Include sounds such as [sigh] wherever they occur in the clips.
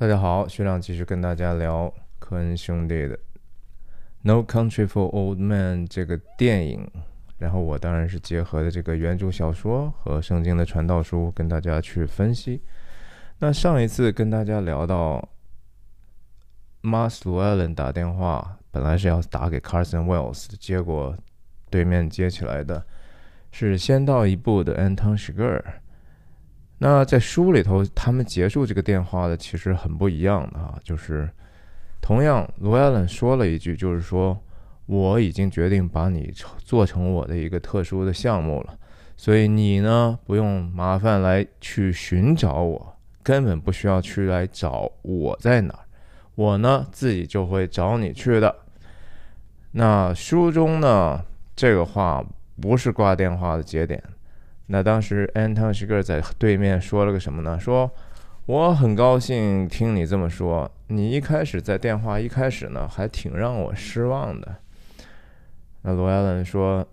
大家好，学长继续跟大家聊科恩兄弟的《No Country for Old Men》这个电影，然后我当然是结合的这个原著小说和圣经的传道书跟大家去分析。那上一次跟大家聊到，Maslow Allen 打电话本来是要打给 Carson Wells，结果对面接起来的是先到一步的 Anton s h i g e r 那在书里头，他们结束这个电话的其实很不一样的啊，就是同样罗亚伦说了一句，就是说我已经决定把你做成我的一个特殊的项目了，所以你呢不用麻烦来去寻找我，根本不需要去来找我在哪儿，我呢自己就会找你去的。那书中呢这个话不是挂电话的节点。那当时 Anton s h c h r 在对面说了个什么呢？说我很高兴听你这么说。你一开始在电话一开始呢，还挺让我失望的。那罗亚伦说：“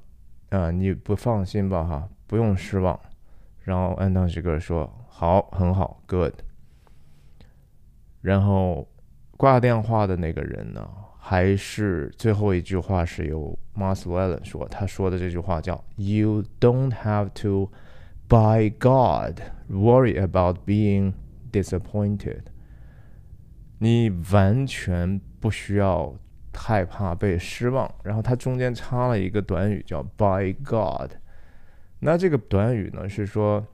啊，你不放心吧？哈，不用失望。”然后 Anton s h c h r 说：“好，很好，good。”然后挂电话的那个人呢？还是最后一句话是由 m a s l w e n 说，他说的这句话叫 "You don't have to by God worry about being disappointed." 你完全不需要害怕被失望。然后他中间插了一个短语叫 "by God"，那这个短语呢是说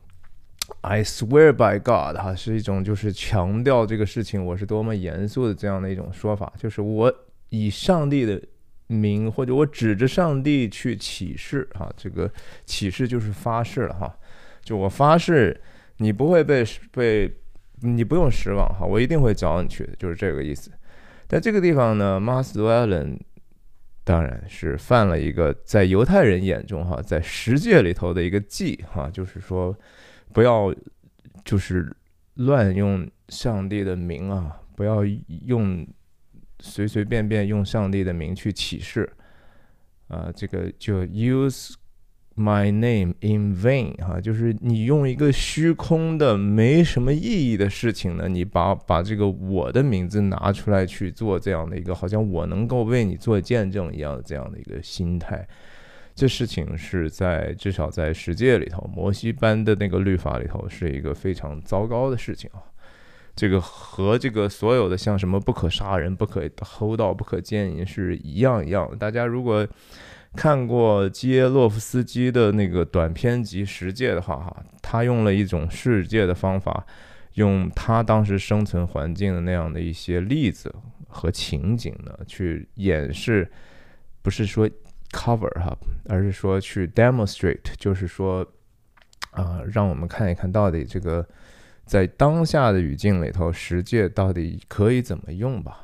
"I swear by God"，哈，是一种就是强调这个事情我是多么严肃的这样的一种说法，就是我。以上帝的名，或者我指着上帝去起誓，哈，这个起誓就是发誓了，哈，就我发誓，你不会被被，你不用失望，哈，我一定会找你去，的，就是这个意思。在这个地方呢，Massa w e l e n 当然是犯了一个在犹太人眼中，哈，在十诫里头的一个忌，哈，就是说不要，就是乱用上帝的名啊，不要用。随随便便用上帝的名去启示，啊，这个就 use my name in vain 哈，就是你用一个虚空的、没什么意义的事情呢，你把把这个我的名字拿出来去做这样的一个，好像我能够为你做见证一样的这样的一个心态，这事情是在至少在十诫里头，摩西班的那个律法里头是一个非常糟糕的事情啊。这个和这个所有的像什么不可杀人、不可偷盗、不可见淫是一样一样。大家如果看过基耶洛夫斯基的那个短篇集《十诫》的话，哈，他用了一种世界的方法，用他当时生存环境的那样的一些例子和情景呢，去演示，不是说 cover 哈，而是说去 demonstrate，就是说，啊，让我们看一看到底这个。在当下的语境里头，十戒到底可以怎么用吧？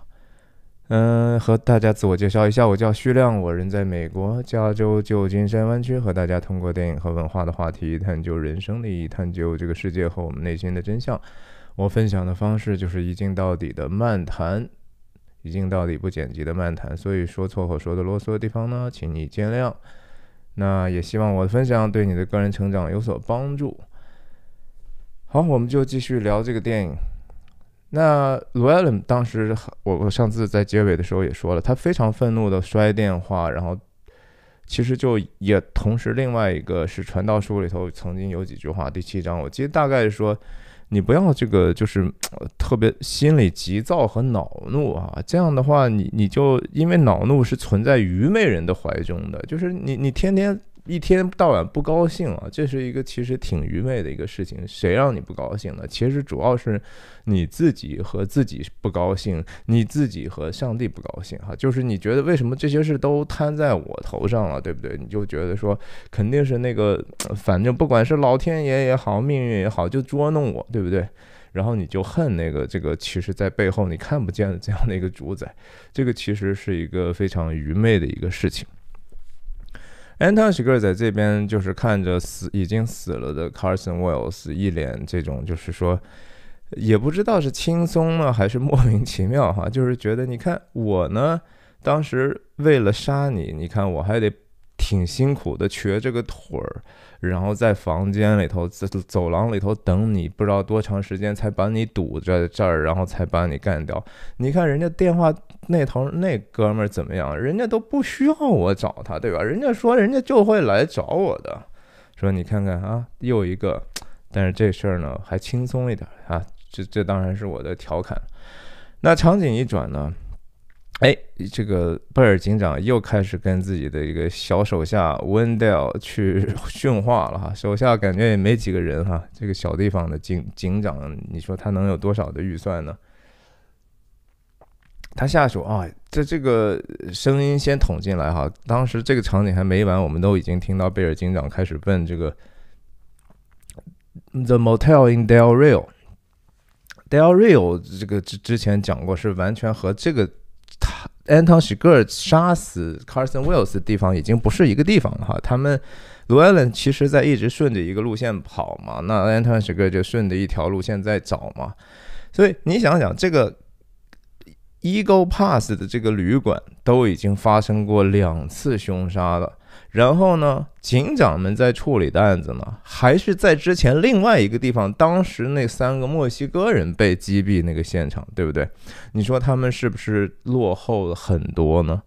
嗯，和大家自我介绍一下，我叫徐亮，我人在美国加州旧金山湾区，和大家通过电影和文化的话题，探究人生的意义，探究这个世界和我们内心的真相。我分享的方式就是一镜到底的漫谈，一镜到底不剪辑的漫谈。所以说错或说的啰嗦的地方呢，请你见谅。那也希望我的分享对你的个人成长有所帮助。好，我们就继续聊这个电影。那罗艾伦当时，我我上次在结尾的时候也说了，他非常愤怒的摔电话，然后其实就也同时，另外一个是《传道书》里头曾经有几句话，第七章，我记得大概说，你不要这个就是特别心里急躁和恼怒啊，这样的话，你你就因为恼怒是存在愚昧人的怀中的，就是你你天天。一天到晚不高兴啊，这是一个其实挺愚昧的一个事情。谁让你不高兴了？其实主要是你自己和自己不高兴，你自己和上帝不高兴哈。就是你觉得为什么这些事都摊在我头上了，对不对？你就觉得说肯定是那个，反正不管是老天爷也好，命运也好，就捉弄我，对不对？然后你就恨那个这个，其实，在背后你看不见的这样的一个主宰，这个其实是一个非常愚昧的一个事情。a n t o i n s Gir 在这边就是看着死已经死了的 Carson Wells 一脸这种，就是说也不知道是轻松呢还是莫名其妙哈，就是觉得你看我呢，当时为了杀你，你看我还得挺辛苦的，瘸这个腿儿。然后在房间里头、走走廊里头等你，不知道多长时间才把你堵在这儿，然后才把你干掉。你看人家电话那头那哥们儿怎么样？人家都不需要我找他，对吧？人家说人家就会来找我的，说你看看啊，又一个。但是这事儿呢还轻松一点啊，这这当然是我的调侃。那场景一转呢？哎，这个贝尔警长又开始跟自己的一个小手下 w e n d e l l 去训话了哈，手下感觉也没几个人哈，这个小地方的警警长，你说他能有多少的预算呢？他下属啊，在这个声音先捅进来哈，当时这个场景还没完，我们都已经听到贝尔警长开始问这个 The Motel in Del Rio，Del Rio 这个之之前讲过是完全和这个。他 Anton s h i g e r 杀死 Carson Wells 的地方已经不是一个地方了哈。他们 l 艾 e l l n 其实在一直顺着一个路线跑嘛，那 Anton s h i g e r 就顺着一条路线在找嘛。所以你想想，这个 Eagle Pass 的这个旅馆都已经发生过两次凶杀了。然后呢，警长们在处理的案子呢，还是在之前另外一个地方，当时那三个墨西哥人被击毙那个现场，对不对？你说他们是不是落后了很多呢？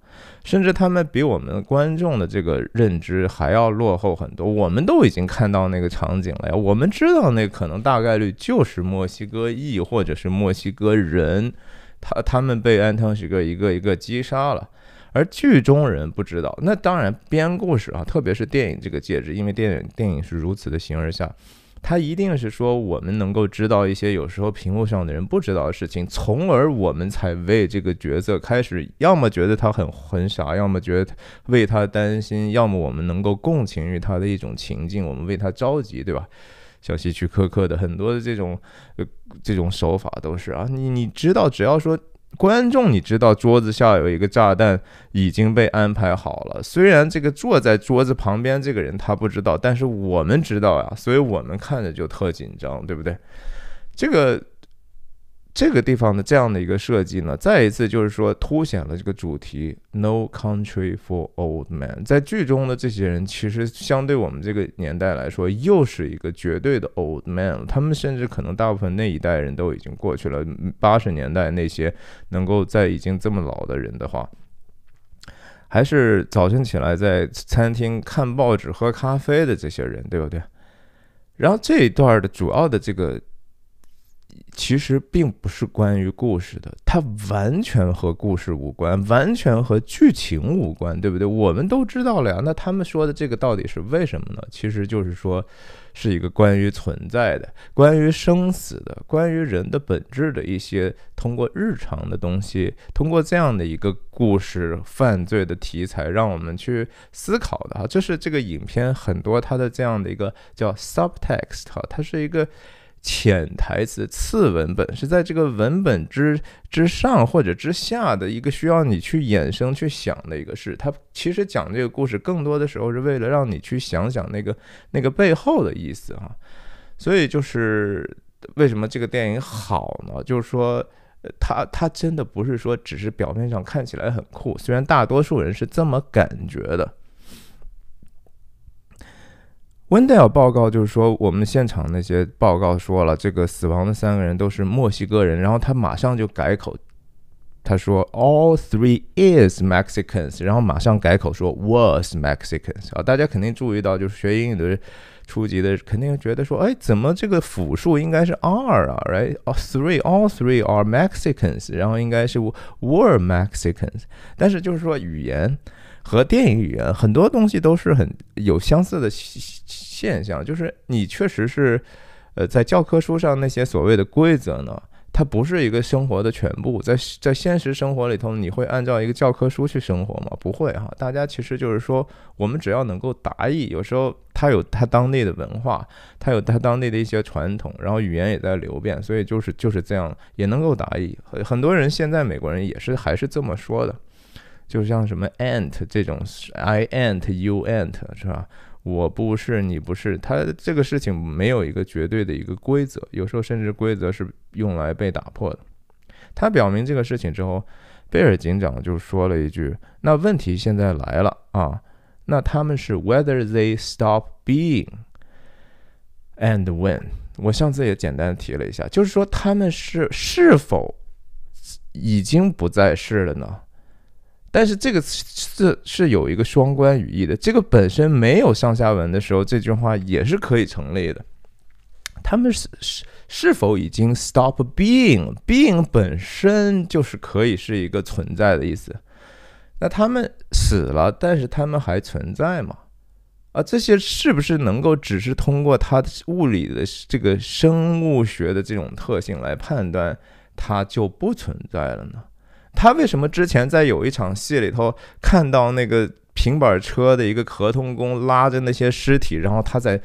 甚至他们比我们观众的这个认知还要落后很多？我们都已经看到那个场景了呀，我们知道那可能大概率就是墨西哥裔或者是墨西哥人，他他们被安汤许哥一个一个击杀了。而剧中人不知道，那当然编故事啊，特别是电影这个介质，因为电影电影是如此的形而下，它一定是说我们能够知道一些有时候屏幕上的人不知道的事情，从而我们才为这个角色开始，要么觉得他很很傻，要么觉得为他担心，要么我们能够共情于他的一种情境，我们为他着急，对吧？小希区苛克的很多的这种这种手法都是啊，你你知道，只要说。观众，你知道桌子下有一个炸弹已经被安排好了。虽然这个坐在桌子旁边这个人他不知道，但是我们知道呀，所以我们看着就特紧张，对不对？这个。这个地方的这样的一个设计呢，再一次就是说凸显了这个主题 “No Country for Old Men”。在剧中的这些人，其实相对我们这个年代来说，又是一个绝对的 old man。他们甚至可能大部分那一代人都已经过去了。八十年代那些能够在已经这么老的人的话，还是早晨起来在餐厅看报纸喝咖啡的这些人，对不对？然后这一段的主要的这个。其实并不是关于故事的，它完全和故事无关，完全和剧情无关，对不对？我们都知道了呀。那他们说的这个到底是为什么呢？其实就是说，是一个关于存在的、关于生死的、关于人的本质的一些，通过日常的东西，通过这样的一个故事、犯罪的题材，让我们去思考的哈。这是这个影片很多它的这样的一个叫 subtext，哈，它是一个。潜台词、次文本是在这个文本之之上或者之下的一个需要你去衍生、去想的一个事。它其实讲这个故事更多的时候是为了让你去想想那个那个背后的意思哈。所以就是为什么这个电影好呢？就是说，他他真的不是说只是表面上看起来很酷，虽然大多数人是这么感觉的。Wendell 报告就是说，我们现场那些报告说了，这个死亡的三个人都是墨西哥人，然后他马上就改口，他说 All three is Mexicans，然后马上改口说 Was Mexicans。啊，大家肯定注意到，就是学英语的初级的，肯定觉得说，哎，怎么这个复数应该是 are 啊，right？Three all three are Mexicans，然后应该是 were Mexicans，但是就是说语言。和电影语言很多东西都是很有相似的现象，就是你确实是，呃，在教科书上那些所谓的规则呢，它不是一个生活的全部。在在现实生活里头，你会按照一个教科书去生活吗？不会哈。大家其实就是说，我们只要能够达意，有时候它有它当地的文化，它有它当地的一些传统，然后语言也在流变，所以就是就是这样，也能够达意。很很多人现在美国人也是还是这么说的。就像什么 a n t 这种 "I a n t you a n t 是吧？我不是，你不是。他这个事情没有一个绝对的一个规则，有时候甚至规则是用来被打破的。他表明这个事情之后，贝尔警长就说了一句：“那问题现在来了啊，那他们是 whether they stop being and when？” 我上次也简单提了一下，就是说他们是是否已经不再世了呢？但是这个是是有一个双关语义的，这个本身没有上下文的时候，这句话也是可以成立的。他们是是是否已经 stop being being 本身就是可以是一个存在的意思？那他们死了，但是他们还存在吗？啊，这些是不是能够只是通过它物理的这个生物学的这种特性来判断它就不存在了呢？他为什么之前在有一场戏里头看到那个平板车的一个合同工拉着那些尸体，然后他在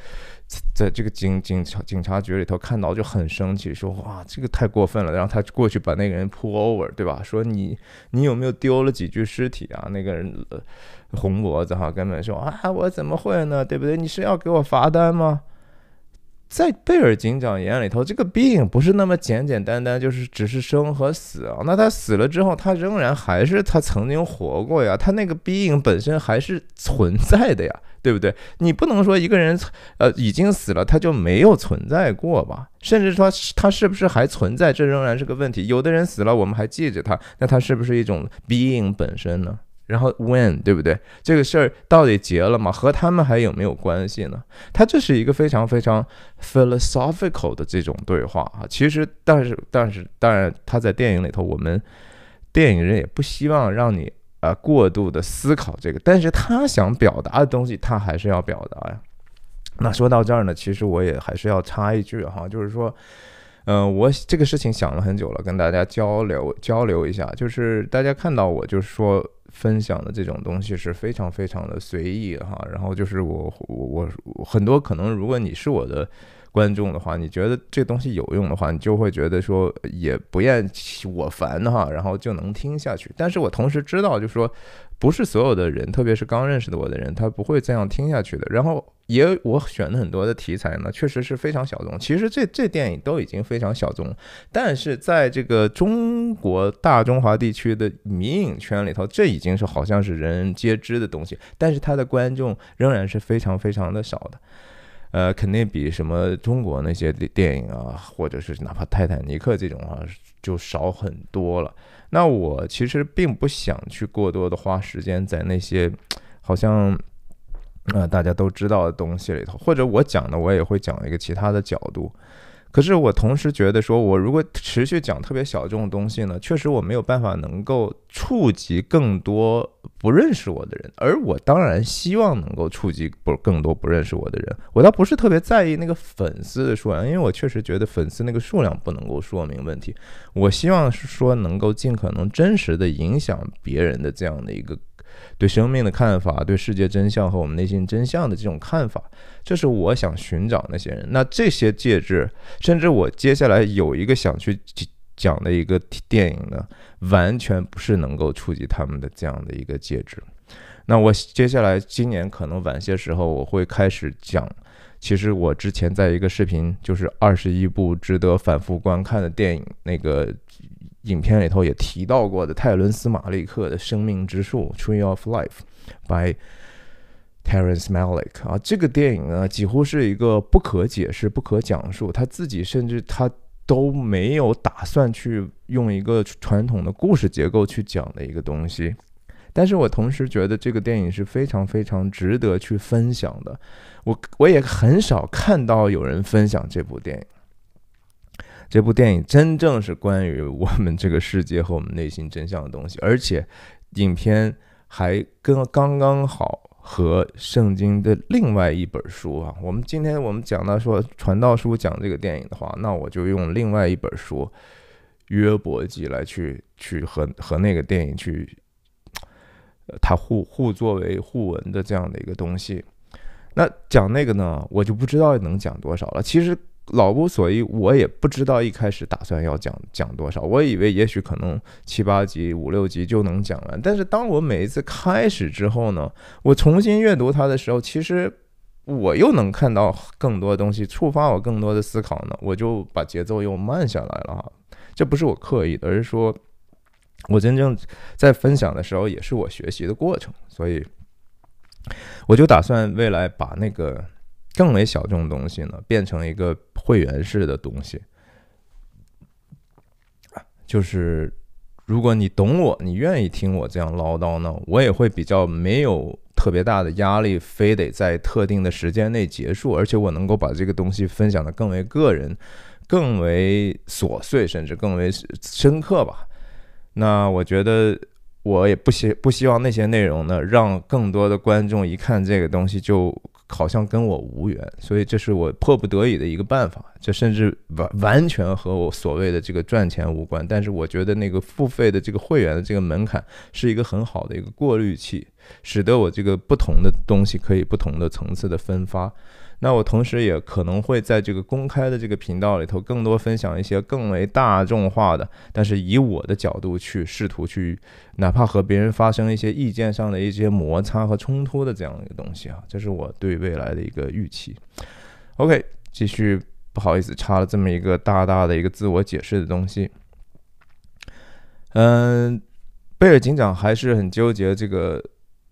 在这个警警察警察局里头看到就很生气，说哇这个太过分了，然后他过去把那个人扑 over，对吧？说你你有没有丢了几具尸体啊？那个人红脖子哈根本说啊我怎么会呢？对不对？你是要给我罚单吗？在贝尔警长眼里头，这个 being 不是那么简简单单，就是只是生和死啊。那他死了之后，他仍然还是他曾经活过呀，他那个 being 本身还是存在的呀，对不对？你不能说一个人呃已经死了，他就没有存在过吧？甚至说他是不是还存在，这仍然是个问题。有的人死了，我们还记着他，那他是不是一种 being 本身呢？然后 when 对不对？这个事儿到底结了吗？和他们还有没有关系呢？它这是一个非常非常 philosophical 的这种对话啊。其实，但是但是当然，他在电影里头，我们电影人也不希望让你啊过度的思考这个。但是他想表达的东西，他还是要表达呀。那说到这儿呢，其实我也还是要插一句哈，就是说，嗯，我这个事情想了很久了，跟大家交流交流一下，就是大家看到我就是说。分享的这种东西是非常非常的随意哈，然后就是我我我很多可能，如果你是我的观众的话，你觉得这东西有用的话，你就会觉得说也不厌其我烦哈，然后就能听下去。但是我同时知道，就说。不是所有的人，特别是刚认识的我的人，他不会这样听下去的。然后也我选的很多的题材呢，确实是非常小众。其实这这电影都已经非常小众，但是在这个中国大中华地区的迷影圈里头，这已经是好像是人人皆知的东西。但是它的观众仍然是非常非常的少的，呃，肯定比什么中国那些电影啊，或者是哪怕泰坦尼克这种啊，就少很多了。那我其实并不想去过多的花时间在那些好像呃大家都知道的东西里头，或者我讲的我也会讲一个其他的角度。可是我同时觉得，说我如果持续讲特别小众的东西呢，确实我没有办法能够触及更多不认识我的人，而我当然希望能够触及不更多不认识我的人。我倒不是特别在意那个粉丝的数量，因为我确实觉得粉丝那个数量不能够说明问题。我希望是说能够尽可能真实的影响别人的这样的一个。对生命的看法，对世界真相和我们内心真相的这种看法，这是我想寻找那些人。那这些介质，甚至我接下来有一个想去讲的一个电影呢，完全不是能够触及他们的这样的一个介质。那我接下来今年可能晚些时候我会开始讲。其实我之前在一个视频，就是二十一部值得反复观看的电影那个。影片里头也提到过的泰伦斯·马利克的《生命之树》（Tree of Life） by Terrence Malick 啊，这个电影呢，几乎是一个不可解释、不可讲述，他自己甚至他都没有打算去用一个传统的故事结构去讲的一个东西。但是我同时觉得这个电影是非常非常值得去分享的。我我也很少看到有人分享这部电影。这部电影真正是关于我们这个世界和我们内心真相的东西，而且影片还跟刚刚好和圣经的另外一本书啊。我们今天我们讲到说传道书讲这个电影的话，那我就用另外一本书约伯记来去去和和那个电影去，他它互互作为互文的这样的一个东西。那讲那个呢，我就不知道能讲多少了。其实。老无所依，我也不知道一开始打算要讲讲多少。我以为也许可能七八集、五六集就能讲完。但是当我每一次开始之后呢，我重新阅读它的时候，其实我又能看到更多东西，触发我更多的思考呢。我就把节奏又慢下来了哈。这不是我刻意，的，而是说，我真正在分享的时候，也是我学习的过程。所以，我就打算未来把那个更为小众的东西呢，变成一个。会员式的东西，就是如果你懂我，你愿意听我这样唠叨呢，我也会比较没有特别大的压力，非得在特定的时间内结束，而且我能够把这个东西分享的更为个人、更为琐碎，甚至更为深刻吧。那我觉得，我也不希不希望那些内容呢，让更多的观众一看这个东西就。好像跟我无缘，所以这是我迫不得已的一个办法。这甚至完完全和我所谓的这个赚钱无关。但是我觉得那个付费的这个会员的这个门槛是一个很好的一个过滤器，使得我这个不同的东西可以不同的层次的分发。那我同时也可能会在这个公开的这个频道里头，更多分享一些更为大众化的，但是以我的角度去试图去，哪怕和别人发生一些意见上的一些摩擦和冲突的这样一个东西啊，这是我对未来的一个预期。OK，继续，不好意思插了这么一个大大的一个自我解释的东西。嗯，贝尔警长还是很纠结这个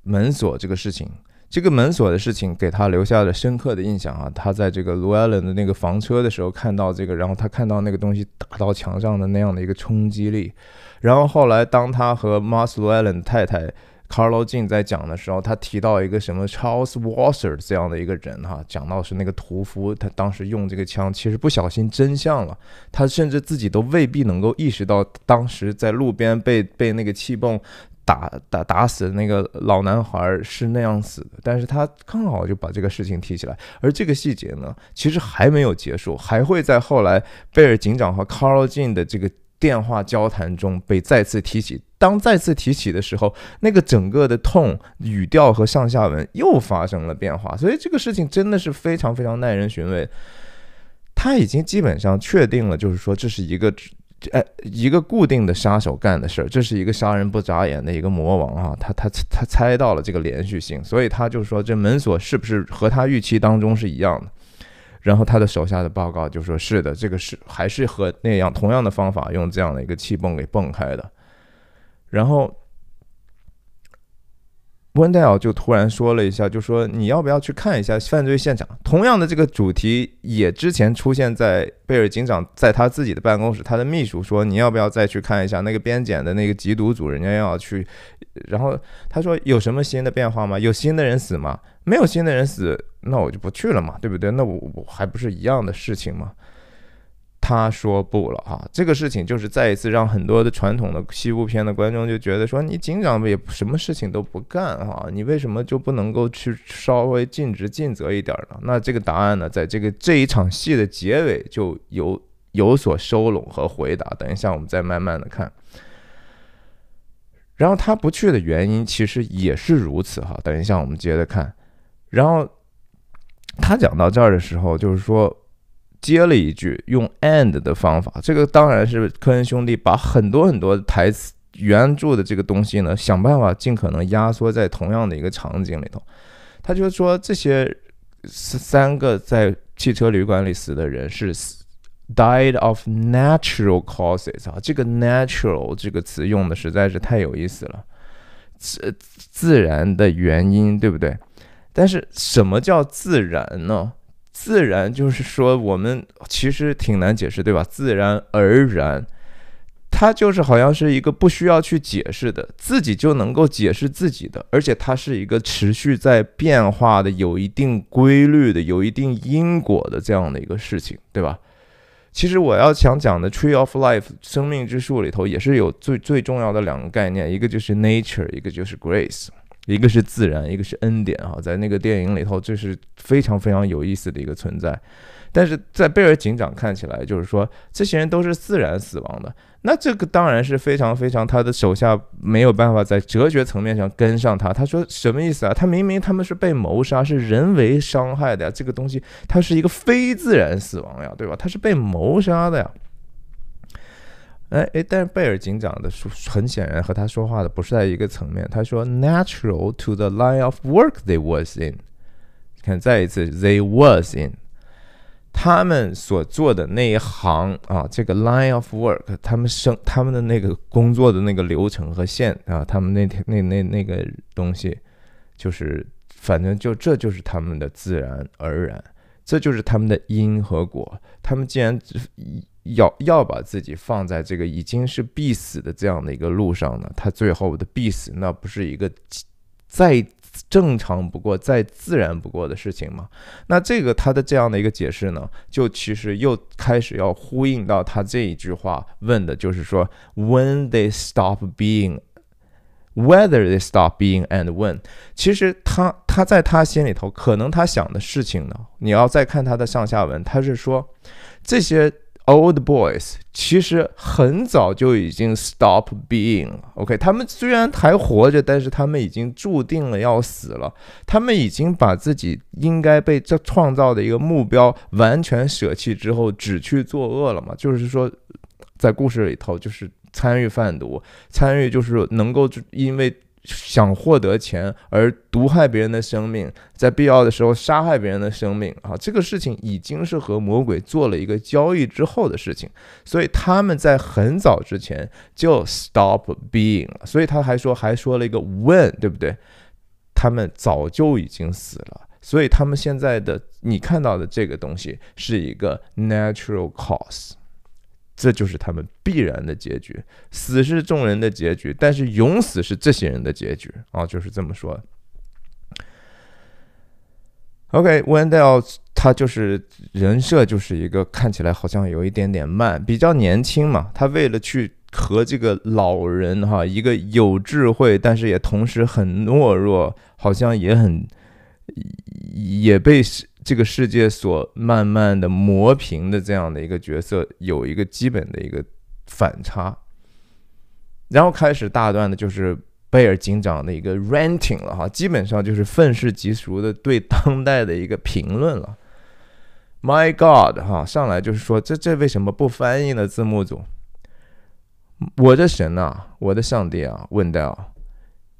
门锁这个事情。这个门锁的事情给他留下了深刻的印象啊！他在这个罗艾伦的那个房车的时候看到这个，然后他看到那个东西打到墙上的那样的一个冲击力。然后后来当他和马斯罗艾伦太太卡洛 n 在讲的时候，他提到一个什么 Charles Walter 这样的一个人哈，讲到是那个屠夫，他当时用这个枪其实不小心真相了，他甚至自己都未必能够意识到当时在路边被被那个气泵。打打打死那个老男孩是那样死的，但是他刚好就把这个事情提起来，而这个细节呢，其实还没有结束，还会在后来贝尔警长和 c a r l i n 的这个电话交谈中被再次提起。当再次提起的时候，那个整个的痛语调和上下文又发生了变化，所以这个事情真的是非常非常耐人寻味。他已经基本上确定了，就是说这是一个。哎，一个固定的杀手干的事儿，这是一个杀人不眨眼的一个魔王啊！他他他猜到了这个连续性，所以他就说这门锁是不是和他预期当中是一样的？然后他的手下的报告就说是的，这个是还是和那样同样的方法用这样的一个气泵给泵开的，然后。温黛尔就突然说了一下，就说你要不要去看一下犯罪现场？同样的这个主题也之前出现在贝尔警长在他自己的办公室，他的秘书说你要不要再去看一下那个边检的那个缉毒组，人家要去。然后他说有什么新的变化吗？有新的人死吗？没有新的人死，那我就不去了嘛，对不对？那我我还不是一样的事情吗？他说不了啊，这个事情就是再一次让很多的传统的西部片的观众就觉得说，你警长也什么事情都不干啊，你为什么就不能够去稍微尽职尽责一点呢？那这个答案呢，在这个这一场戏的结尾就有有所收拢和回答。等一下，我们再慢慢的看。然后他不去的原因其实也是如此哈。等一下，我们接着看。然后他讲到这儿的时候，就是说。接了一句用 and 的方法，这个当然是科恩兄弟把很多很多台词原著的这个东西呢，想办法尽可能压缩在同样的一个场景里头。他就说，这些三个在汽车旅馆里死的人是 died of natural causes 啊，这个 natural 这个词用的实在是太有意思了，自自然的原因对不对？但是什么叫自然呢？自然就是说，我们其实挺难解释，对吧？自然而然，它就是好像是一个不需要去解释的，自己就能够解释自己的，而且它是一个持续在变化的、有一定规律的、有一定因果的这样的一个事情，对吧？其实我要想讲的《Tree of Life》生命之树里头也是有最最重要的两个概念，一个就是 Nature，一个就是 Grace。一个是自然，一个是恩典啊，在那个电影里头，这是非常非常有意思的一个存在。但是在贝尔警长看起来，就是说这些人都是自然死亡的，那这个当然是非常非常他的手下没有办法在哲学层面上跟上他。他说什么意思啊？他明明他们是被谋杀，是人为伤害的呀，这个东西它是一个非自然死亡呀，对吧？他是被谋杀的呀。哎哎，但是贝尔警长的说，很显然和他说话的不是在一个层面。他说，natural to the line of work they was in。看，再一次，they was in。他们所做的那一行啊，这个 line of work，他们生他们的那个工作的那个流程和线啊，他们那天那那那个东西，就是反正就这就是他们的自然而然，这就是他们的因和果。他们既然要要把自己放在这个已经是必死的这样的一个路上呢，他最后的必死，那不是一个再正常不过、再自然不过的事情吗？那这个他的这样的一个解释呢，就其实又开始要呼应到他这一句话问的就是说，When they stop being。Whether they stop being and when，其实他他在他心里头，可能他想的事情呢，你要再看他的上下文，他是说这些 old boys，其实很早就已经 stop being，OK，他们虽然还活着，但是他们已经注定了要死了。他们已经把自己应该被这创造的一个目标完全舍弃之后，只去作恶了嘛？就是说，在故事里头，就是。参与贩毒，参与就是能够因为想获得钱而毒害别人的生命，在必要的时候杀害别人的生命啊，这个事情已经是和魔鬼做了一个交易之后的事情，所以他们在很早之前就 stop being，所以他还说还说了一个 when，对不对？他们早就已经死了，所以他们现在的你看到的这个东西是一个 natural cause。这就是他们必然的结局，死是众人的结局，但是永死是这些人的结局啊，就是这么说。OK，Wendell 他就是人设，就是一个看起来好像有一点点慢，比较年轻嘛。他为了去和这个老人哈，一个有智慧，但是也同时很懦弱，好像也很也被。这个世界所慢慢的磨平的这样的一个角色，有一个基本的一个反差，然后开始大段的就是贝尔警长的一个 ranting 了哈，基本上就是愤世嫉俗的对当代的一个评论了。My God 哈，上来就是说这这为什么不翻译呢？字幕组？我的神呐，我的上帝啊，问道。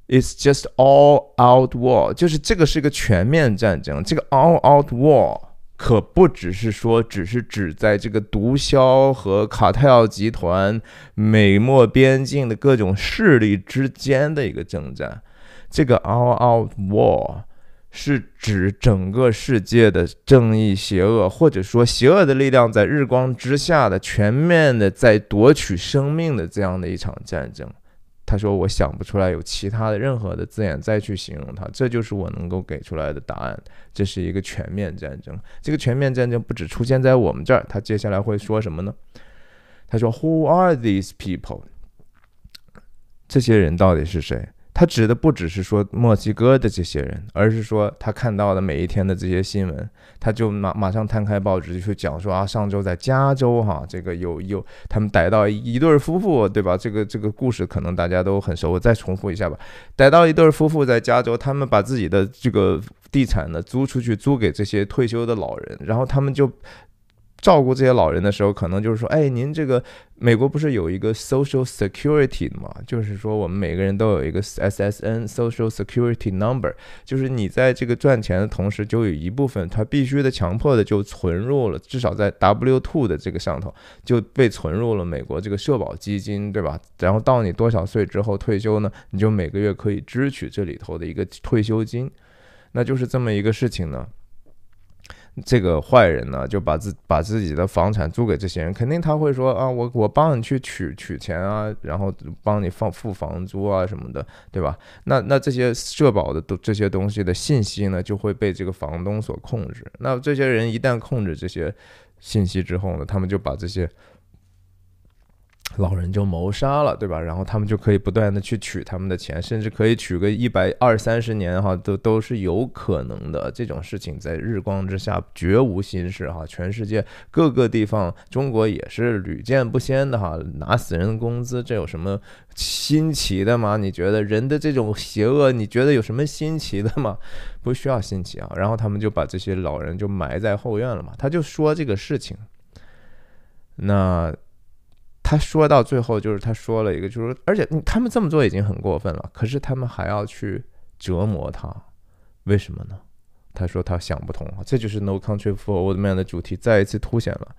It's just all-out war，就是这个是一个全面战争。这个 all-out war 可不只是说，只是指在这个毒枭和卡特尔集团、美墨边境的各种势力之间的一个征战。这个 all-out war 是指整个世界的正义邪恶，或者说邪恶的力量在日光之下的全面的在夺取生命的这样的一场战争。他说：“我想不出来有其他的任何的字眼再去形容它，这就是我能够给出来的答案。这是一个全面战争，这个全面战争不只出现在我们这儿。他接下来会说什么呢？”他说：“Who are these people？这些人到底是谁？”他指的不只是说墨西哥的这些人，而是说他看到的每一天的这些新闻，他就马马上摊开报纸就去讲说啊，上周在加州哈，这个有有他们逮到一对夫妇，对吧？这个这个故事可能大家都很熟，我再重复一下吧。逮到一对夫妇在加州，他们把自己的这个地产呢租出去，租给这些退休的老人，然后他们就。照顾这些老人的时候，可能就是说，哎，您这个美国不是有一个 Social Security 吗？就是说，我们每个人都有一个 SSN，Social Security Number，就是你在这个赚钱的同时，就有一部分它必须的、强迫的就存入了，至少在 W two 的这个上头就被存入了美国这个社保基金，对吧？然后到你多少岁之后退休呢？你就每个月可以支取这里头的一个退休金，那就是这么一个事情呢。这个坏人呢，就把自把自己的房产租给这些人，肯定他会说啊，我我帮你去取取钱啊，然后帮你放付房租啊什么的，对吧？那那这些社保的都这些东西的信息呢，就会被这个房东所控制。那这些人一旦控制这些信息之后呢，他们就把这些。老人就谋杀了，对吧？然后他们就可以不断的去取他们的钱，甚至可以取个一百二三十年，哈，都都是有可能的。这种事情在日光之下绝无心事，哈，全世界各个地方，中国也是屡见不鲜的，哈，拿死人工资，这有什么新奇的吗？你觉得人的这种邪恶，你觉得有什么新奇的吗？[laughs] 不需要新奇啊。然后他们就把这些老人就埋在后院了嘛，他就说这个事情，那。他说到最后，就是他说了一个，就是而且他们这么做已经很过分了，可是他们还要去折磨他，为什么呢？他说他想不通。这就是 “No Country for Old Men” 的主题再一次凸显了。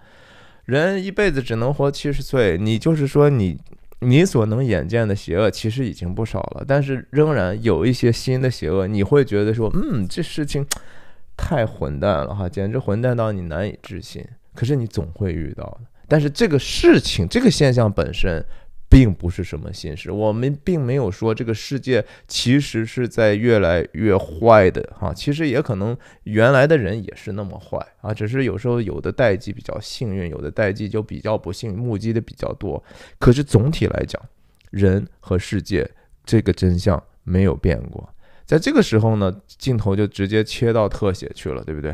人一辈子只能活七十岁，你就是说你你所能眼见的邪恶其实已经不少了，但是仍然有一些新的邪恶，你会觉得说，嗯，这事情太混蛋了哈，简直混蛋到你难以置信。可是你总会遇到的。但是这个事情，这个现象本身，并不是什么新事。我们并没有说这个世界其实是在越来越坏的哈，其实也可能原来的人也是那么坏啊，只是有时候有的代际比较幸运，有的代际就比较不幸，目击的比较多。可是总体来讲，人和世界这个真相没有变过。在这个时候呢，镜头就直接切到特写去了，对不对？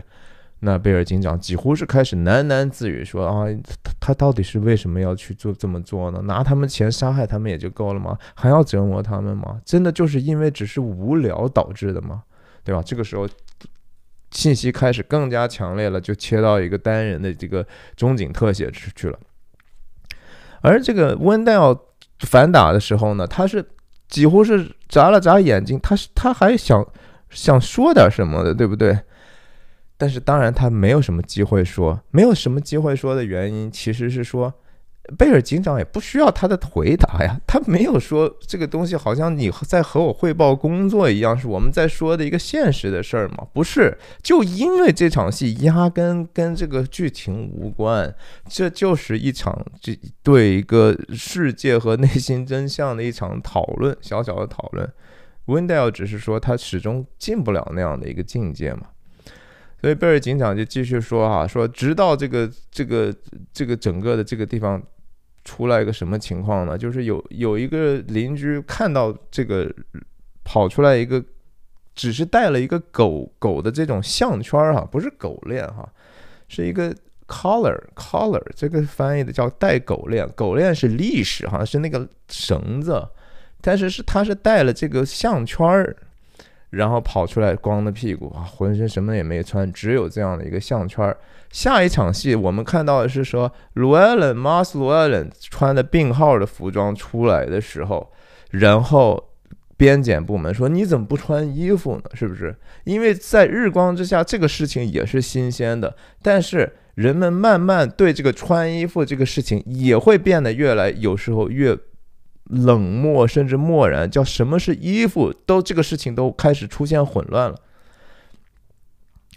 那贝尔警长几乎是开始喃喃自语说啊，他他到底是为什么要去做这么做呢？拿他们钱杀害他们也就够了吗？还要折磨他们吗？真的就是因为只是无聊导致的吗？对吧？这个时候，信息开始更加强烈了，就切到一个单人的这个中景特写出去了。而这个温戴尔反打的时候呢，他是几乎是眨了眨眼睛，他他还想想说点什么的，对不对？但是当然，他没有什么机会说，没有什么机会说的原因，其实是说，贝尔警长也不需要他的回答呀。他没有说这个东西，好像你在和我汇报工作一样，是我们在说的一个现实的事儿吗？不是，就因为这场戏压根跟这个剧情无关，这就是一场这对一个世界和内心真相的一场讨论，小小的讨论。Windell 只是说他始终进不了那样的一个境界嘛。所以贝尔警长就继续说哈，说直到这个这个这个整个的这个地方出来一个什么情况呢？就是有有一个邻居看到这个跑出来一个，只是带了一个狗狗的这种项圈儿哈，不是狗链哈，是一个 collar collar，这个翻译的叫带狗链，狗链是历史哈，是那个绳子，但是是他是带了这个项圈儿。然后跑出来光着屁股啊，浑身什么也没穿，只有这样的一个项圈儿。下一场戏我们看到的是说，卢埃林·马斯卢埃林穿的病号的服装出来的时候，然后边检部门说：“你怎么不穿衣服呢？是不是？因为在日光之下，这个事情也是新鲜的。但是人们慢慢对这个穿衣服这个事情也会变得越来，有时候越……冷漠甚至漠然，叫什么是衣服都这个事情都开始出现混乱了。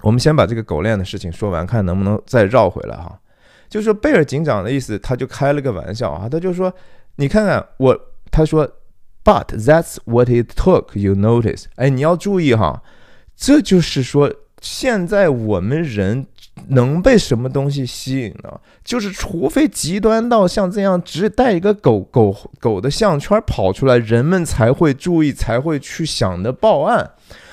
我们先把这个狗链的事情说完，看能不能再绕回来哈。就是贝尔警长的意思，他就开了个玩笑啊，他就说：“你看看我。”他说：“But that's what it took. You notice？” 哎，你要注意哈，这就是说现在我们人。能被什么东西吸引呢？就是除非极端到像这样，只带一个狗狗狗的项圈跑出来，人们才会注意，才会去想的报案。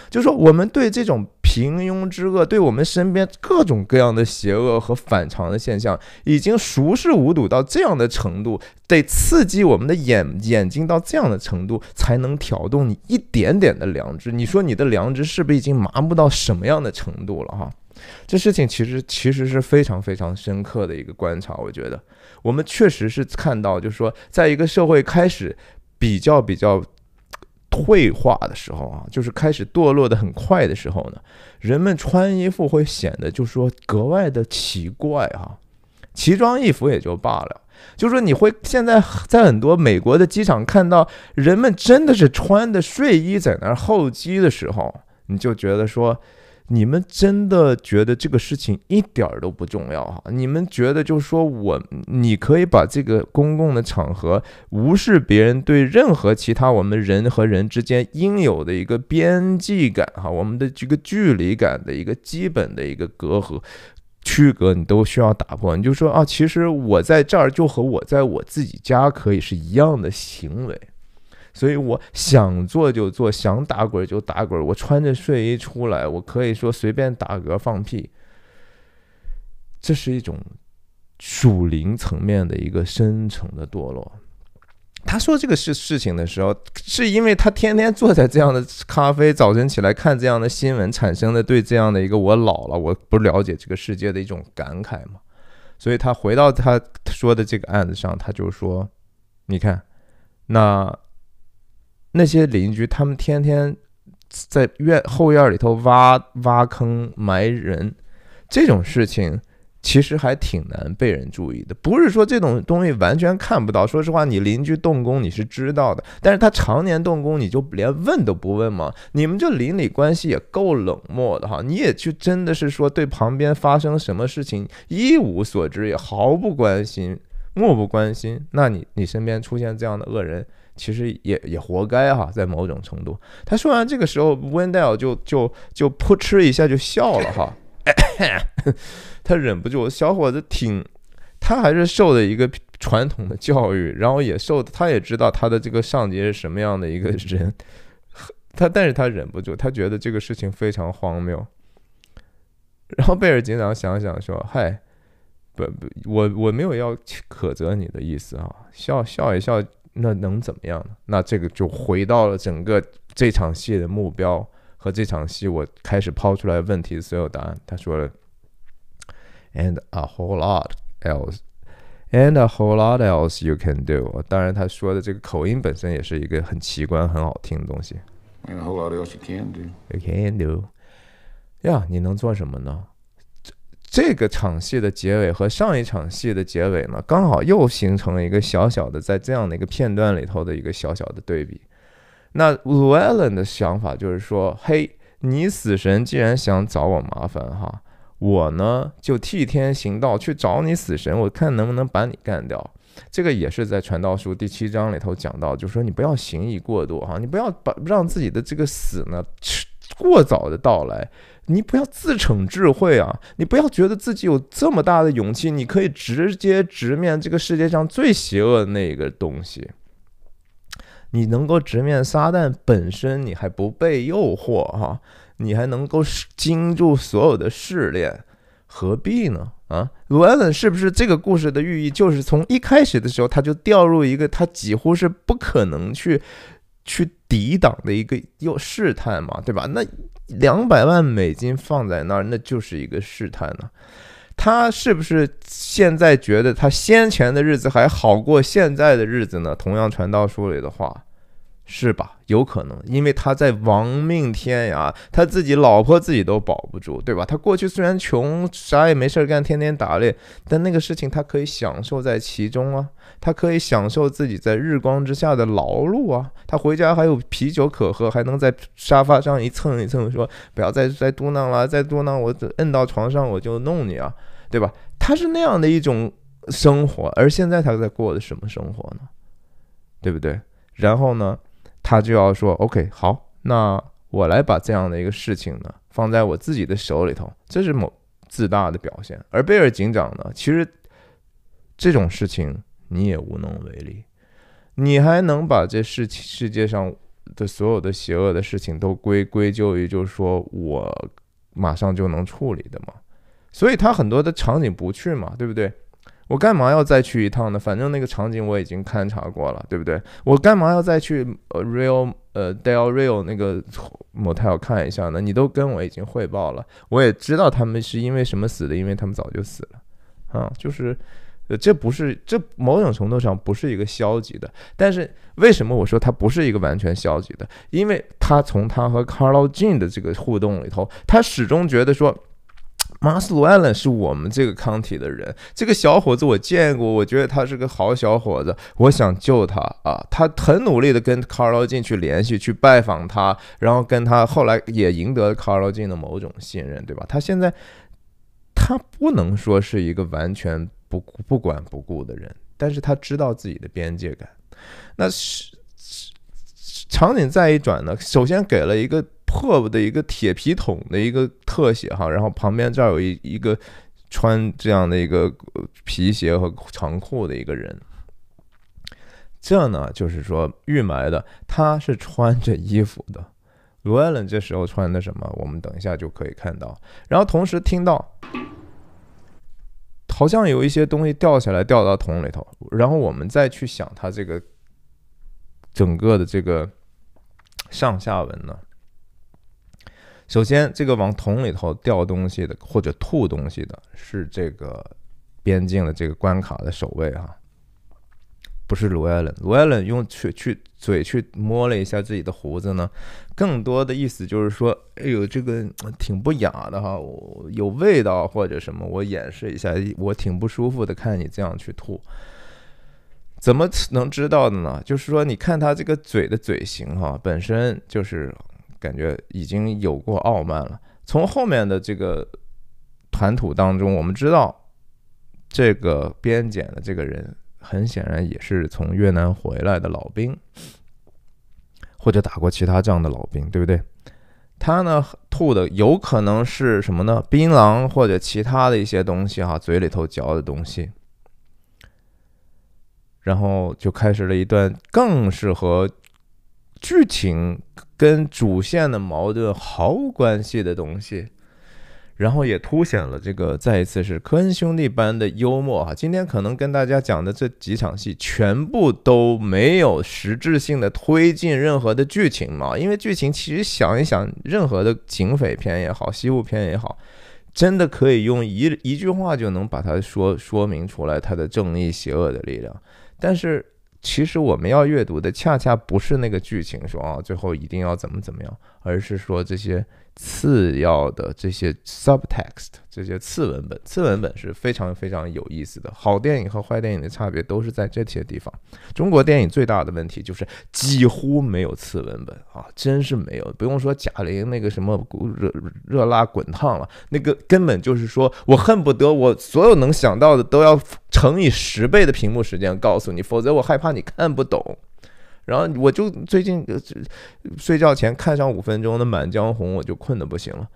就说我们对这种平庸之恶，对我们身边各种各样的邪恶和反常的现象，已经熟视无睹到这样的程度，得刺激我们的眼眼睛到这样的程度，才能挑动你一点点的良知。你说你的良知是不是已经麻木到什么样的程度了？哈。这事情其实其实是非常非常深刻的一个观察，我觉得我们确实是看到，就是说，在一个社会开始比较比较退化的时候啊，就是开始堕落的很快的时候呢，人们穿衣服会显得就是说格外的奇怪哈，奇装异服也就罢了，就是说你会现在在很多美国的机场看到人们真的是穿的睡衣在那儿候机的时候，你就觉得说。你们真的觉得这个事情一点儿都不重要哈？你们觉得就是说我，你可以把这个公共的场合无视别人，对任何其他我们人和人之间应有的一个边际感哈，我们的这个距离感的一个基本的一个隔阂、区隔，你都需要打破。你就说啊，其实我在这儿就和我在我自己家可以是一样的行为。所以我想做就做，想打滚就打滚。我穿着睡衣出来，我可以说随便打嗝放屁。这是一种属灵层面的一个深层的堕落。他说这个事事情的时候，是因为他天天坐在这样的咖啡，早晨起来看这样的新闻，产生的对这样的一个我老了，我不了解这个世界的一种感慨嘛。所以他回到他说的这个案子上，他就说：“你看，那。”那些邻居，他们天天在院后院里头挖挖坑埋人，这种事情其实还挺难被人注意的。不是说这种东西完全看不到，说实话，你邻居动工你是知道的，但是他常年动工，你就连问都不问吗？你们这邻里关系也够冷漠的哈！你也去真的是说对旁边发生什么事情一无所知，也毫不关心，漠不关心。那你你身边出现这样的恶人。其实也也活该哈，在某种程度，他说完这个时候，Wendell 就就就噗嗤一下就笑了哈，[coughs] 他忍不住，小伙子挺，他还是受的一个传统的教育，然后也受，他也知道他的这个上级是什么样的一个人，[laughs] 他但是他忍不住，他觉得这个事情非常荒谬。然后贝尔警长想想说：“嗨，不不，我我没有要苛责你的意思啊，笑笑一笑。”那能怎么样呢？那这个就回到了整个这场戏的目标和这场戏我开始抛出来问题的所有答案。他说：“And 了 a whole lot else, and a whole lot else you can do。”当然，他说的这个口音本身也是一个很奇观、很好听的东西。You can do, yeah？你能做什么呢？这个场戏的结尾和上一场戏的结尾呢，刚好又形成了一个小小的，在这样的一个片段里头的一个小小的对比。那卢埃 n 的想法就是说，嘿，你死神既然想找我麻烦哈，我呢就替天行道去找你死神，我看能不能把你干掉。这个也是在《传道书》第七章里头讲到，就是说你不要行义过度哈，你不要把让自己的这个死呢过早的到来。你不要自逞智慧啊！你不要觉得自己有这么大的勇气，你可以直接直面这个世界上最邪恶的那个东西。你能够直面撒旦本身，你还不被诱惑哈，你还能够经住所有的试炼，何必呢？啊，鲁安恩是不是这个故事的寓意就是从一开始的时候他就掉入一个他几乎是不可能去去。抵挡的一个又试探嘛，对吧？那两百万美金放在那儿，那就是一个试探呢。他是不是现在觉得他先前的日子还好过现在的日子呢？同样传道书里的话，是吧？有可能，因为他在亡命天涯，他自己老婆自己都保不住，对吧？他过去虽然穷，啥也没事干，天天打猎，但那个事情他可以享受在其中啊。他可以享受自己在日光之下的劳碌啊，他回家还有啤酒可喝，还能在沙发上一蹭一蹭，说不要再 [laughs] 再嘟囔了，再嘟囔我摁到床上我就弄你啊，对吧？他是那样的一种生活，而现在他在过的什么生活呢？对不对？然后呢，他就要说 OK 好，那我来把这样的一个事情呢放在我自己的手里头，这是某自大的表现。而贝尔警长呢，其实这种事情。你也无能为力，你还能把这世世界上的所有的邪恶的事情都归归咎于，就是说，我马上就能处理的吗？所以，他很多的场景不去嘛，对不对？我干嘛要再去一趟呢？反正那个场景我已经勘察过了，对不对？我干嘛要再去呃 Real 呃 Del Real 那个 Motel 看一下呢？你都跟我已经汇报了，我也知道他们是因为什么死的，因为他们早就死了啊，就是。呃，这不是，这某种程度上不是一个消极的，但是为什么我说他不是一个完全消极的？因为他从他和 Caroline 的这个互动里头，他始终觉得说 m a s 艾伦 e 是我们这个康体的人，这个小伙子我见过，我觉得他是个好小伙子，我想救他啊，他很努力的跟 c a r o n e 去联系，去拜访他，然后跟他后来也赢得 c a r 金 n e 的某种信任，对吧？他现在，他不能说是一个完全。不不管不顾的人，但是他知道自己的边界感。那是场景再一转呢，首先给了一个破的一个铁皮桶的一个特写哈，然后旁边这儿有一一个穿这样的一个皮鞋和长裤的一个人，这呢就是说预埋的，他是穿着衣服的。罗艾伦这时候穿的什么？我们等一下就可以看到。然后同时听到。好像有一些东西掉下来，掉到桶里头，然后我们再去想它这个整个的这个上下文呢。首先，这个往桶里头掉东西的或者吐东西的是这个边境的这个关卡的守卫啊，不是卢艾伦，卢艾伦用嘴去嘴去摸了一下自己的胡子呢，更多的意思就是说，哎呦，这个挺不雅的哈，我有味道或者什么，我演示一下，我挺不舒服的，看你这样去吐，怎么能知道的呢？就是说，你看他这个嘴的嘴型哈，本身就是感觉已经有过傲慢了。从后面的这个谈吐当中，我们知道这个边检的这个人。很显然也是从越南回来的老兵，或者打过其他仗的老兵，对不对？他呢吐的有可能是什么呢？槟榔或者其他的一些东西哈，嘴里头嚼的东西，然后就开始了一段更是和剧情跟主线的矛盾毫无关系的东西。然后也凸显了这个，再一次是科恩兄弟般的幽默哈。今天可能跟大家讲的这几场戏，全部都没有实质性的推进任何的剧情嘛？因为剧情其实想一想，任何的警匪片也好，西部片也好，真的可以用一一句话就能把它说说明出来，它的正义邪恶的力量。但是其实我们要阅读的恰恰不是那个剧情，说啊最后一定要怎么怎么样，而是说这些。次要的这些 subtext，这些次文本，次文本是非常非常有意思的好电影和坏电影的差别都是在这些地方。中国电影最大的问题就是几乎没有次文本啊，真是没有。不用说贾玲那个什么热热辣滚烫了，那个根本就是说我恨不得我所有能想到的都要乘以十倍的屏幕时间告诉你，否则我害怕你看不懂。然后我就最近呃，睡觉前看上五分钟的《满江红》，我就困得不行了。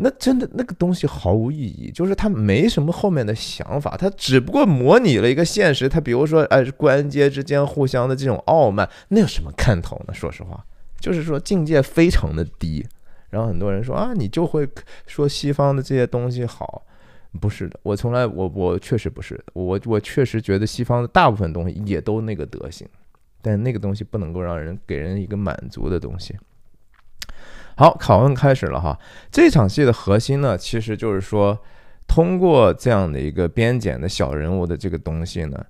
那真的那个东西毫无意义，就是它没什么后面的想法，它只不过模拟了一个现实。它比如说，哎，官阶之间互相的这种傲慢，那有什么看头呢？说实话，就是说境界非常的低。然后很多人说啊，你就会说西方的这些东西好，不是的，我从来我我确实不是，我我确实觉得西方的大部分东西也都那个德行。但那个东西不能够让人给人一个满足的东西。好，拷问开始了哈。这场戏的核心呢，其实就是说，通过这样的一个边检的小人物的这个东西呢，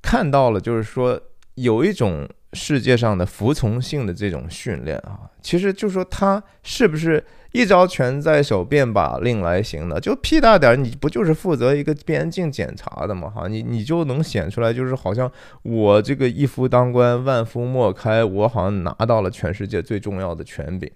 看到了就是说，有一种世界上的服从性的这种训练啊，其实就是说他是不是？一招拳在手，便把令来行的，就屁大点儿，你不就是负责一个边境检查的吗？哈，你你就能显出来，就是好像我这个一夫当关，万夫莫开，我好像拿到了全世界最重要的权柄，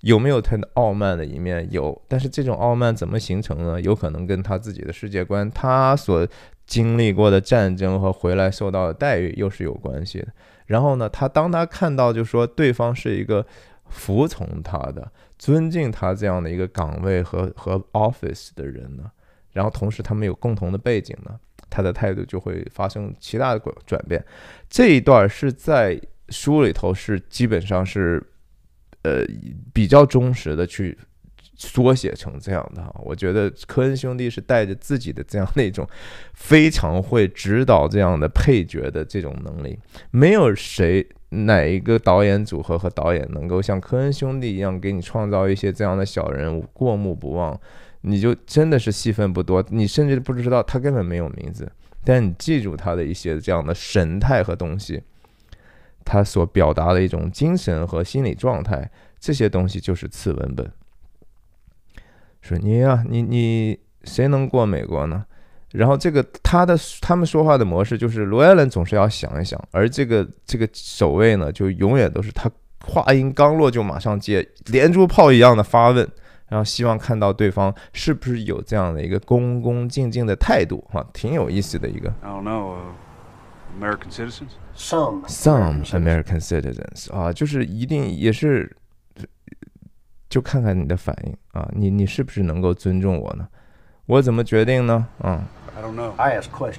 有没有他的傲慢的一面？有，但是这种傲慢怎么形成呢？有可能跟他自己的世界观、他所经历过的战争和回来受到的待遇又是有关系的。然后呢，他当他看到就说对方是一个服从他的。尊敬他这样的一个岗位和和 office 的人呢，然后同时他们有共同的背景呢，他的态度就会发生极大的转转变。这一段是在书里头是基本上是，呃，比较忠实的去缩写成这样的哈。我觉得科恩兄弟是带着自己的这样那种非常会指导这样的配角的这种能力，没有谁。哪一个导演组合和导演能够像科恩兄弟一样，给你创造一些这样的小人物，过目不忘？你就真的是戏份不多，你甚至不知道他根本没有名字，但你记住他的一些这样的神态和东西，他所表达的一种精神和心理状态，这些东西就是次文本。说你呀，你你谁能过美国呢？然后这个他的他们说话的模式就是罗艾伦总是要想一想，而这个这个守卫呢就永远都是他话音刚落就马上接连珠炮一样的发问，然后希望看到对方是不是有这样的一个恭恭敬敬的态度啊，挺有意思的一个。I don't know. Some. citizens. American Some American citizens 啊，就是一定也是就看看你的反应啊，你你是不是能够尊重我呢？我怎么决定呢？嗯，I I questions. don't know. ask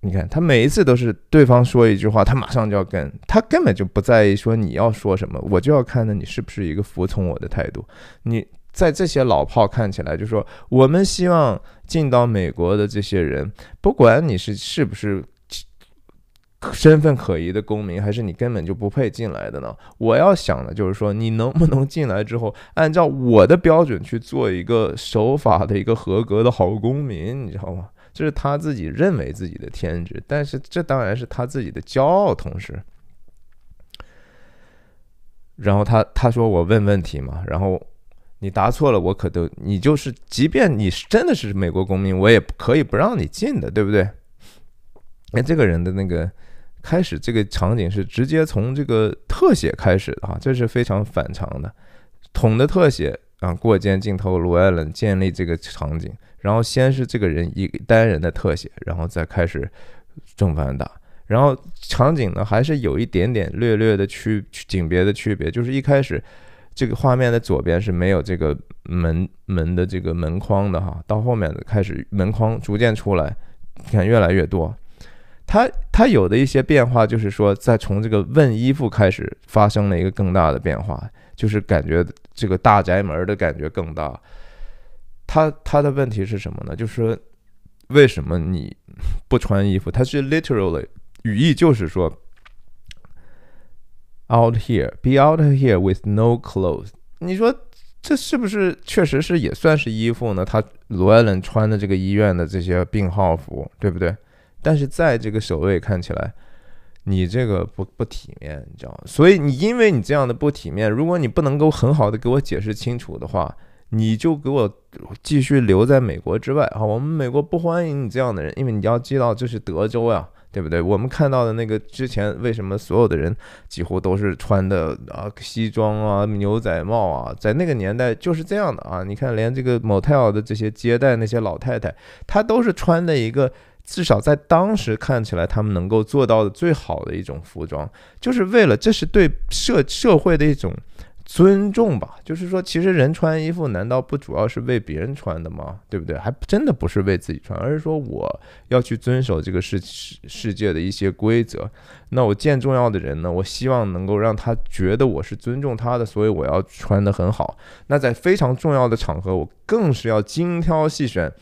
你看他每一次都是对方说一句话，他马上就要跟，他根本就不在意说你要说什么，我就要看呢你是不是一个服从我的态度。你在这些老炮看起来就说，我们希望进到美国的这些人，不管你是是不是。身份可疑的公民，还是你根本就不配进来的呢？我要想的就是说，你能不能进来之后，按照我的标准去做一个守法的一个合格的好公民，你知道吗？这是他自己认为自己的天职，但是这当然是他自己的骄傲，同时，然后他他说我问问题嘛，然后你答错了，我可都你就是，即便你是真的是美国公民，我也可以不让你进的，对不对？哎，这个人的那个。开始这个场景是直接从这个特写开始的哈，这是非常反常的，桶的特写啊，过肩镜头，罗伦建立这个场景，然后先是这个人一单人的特写，然后再开始正反打，然后场景呢还是有一点点略略的区景别的区别，就是一开始这个画面的左边是没有这个门门的这个门框的哈，到后面的开始门框逐渐出来，你看越来越多。他他有的一些变化，就是说，在从这个问衣服开始，发生了一个更大的变化，就是感觉这个大宅门的感觉更大。他他的问题是什么呢？就是为什么你不穿衣服？他是 literally 语义就是说，out here be out here with no clothes。你说这是不是确实是也算是衣服呢？他罗艾伦穿的这个医院的这些病号服，对不对？但是在这个首位看起来，你这个不不体面，你知道吗？所以你因为你这样的不体面，如果你不能够很好的给我解释清楚的话，你就给我继续留在美国之外啊！我们美国不欢迎你这样的人，因为你要知道，这是德州呀，对不对？我们看到的那个之前，为什么所有的人几乎都是穿的啊西装啊、牛仔帽啊，在那个年代就是这样的啊！你看，连这个 motel 的这些接待那些老太太，她都是穿的一个。至少在当时看起来，他们能够做到的最好的一种服装，就是为了这是对社社会的一种尊重吧。就是说，其实人穿衣服难道不主要是为别人穿的吗？对不对？还真的不是为自己穿，而是说我要去遵守这个世世世界的一些规则。那我见重要的人呢，我希望能够让他觉得我是尊重他的，所以我要穿得很好。那在非常重要的场合，我更是要精挑细选。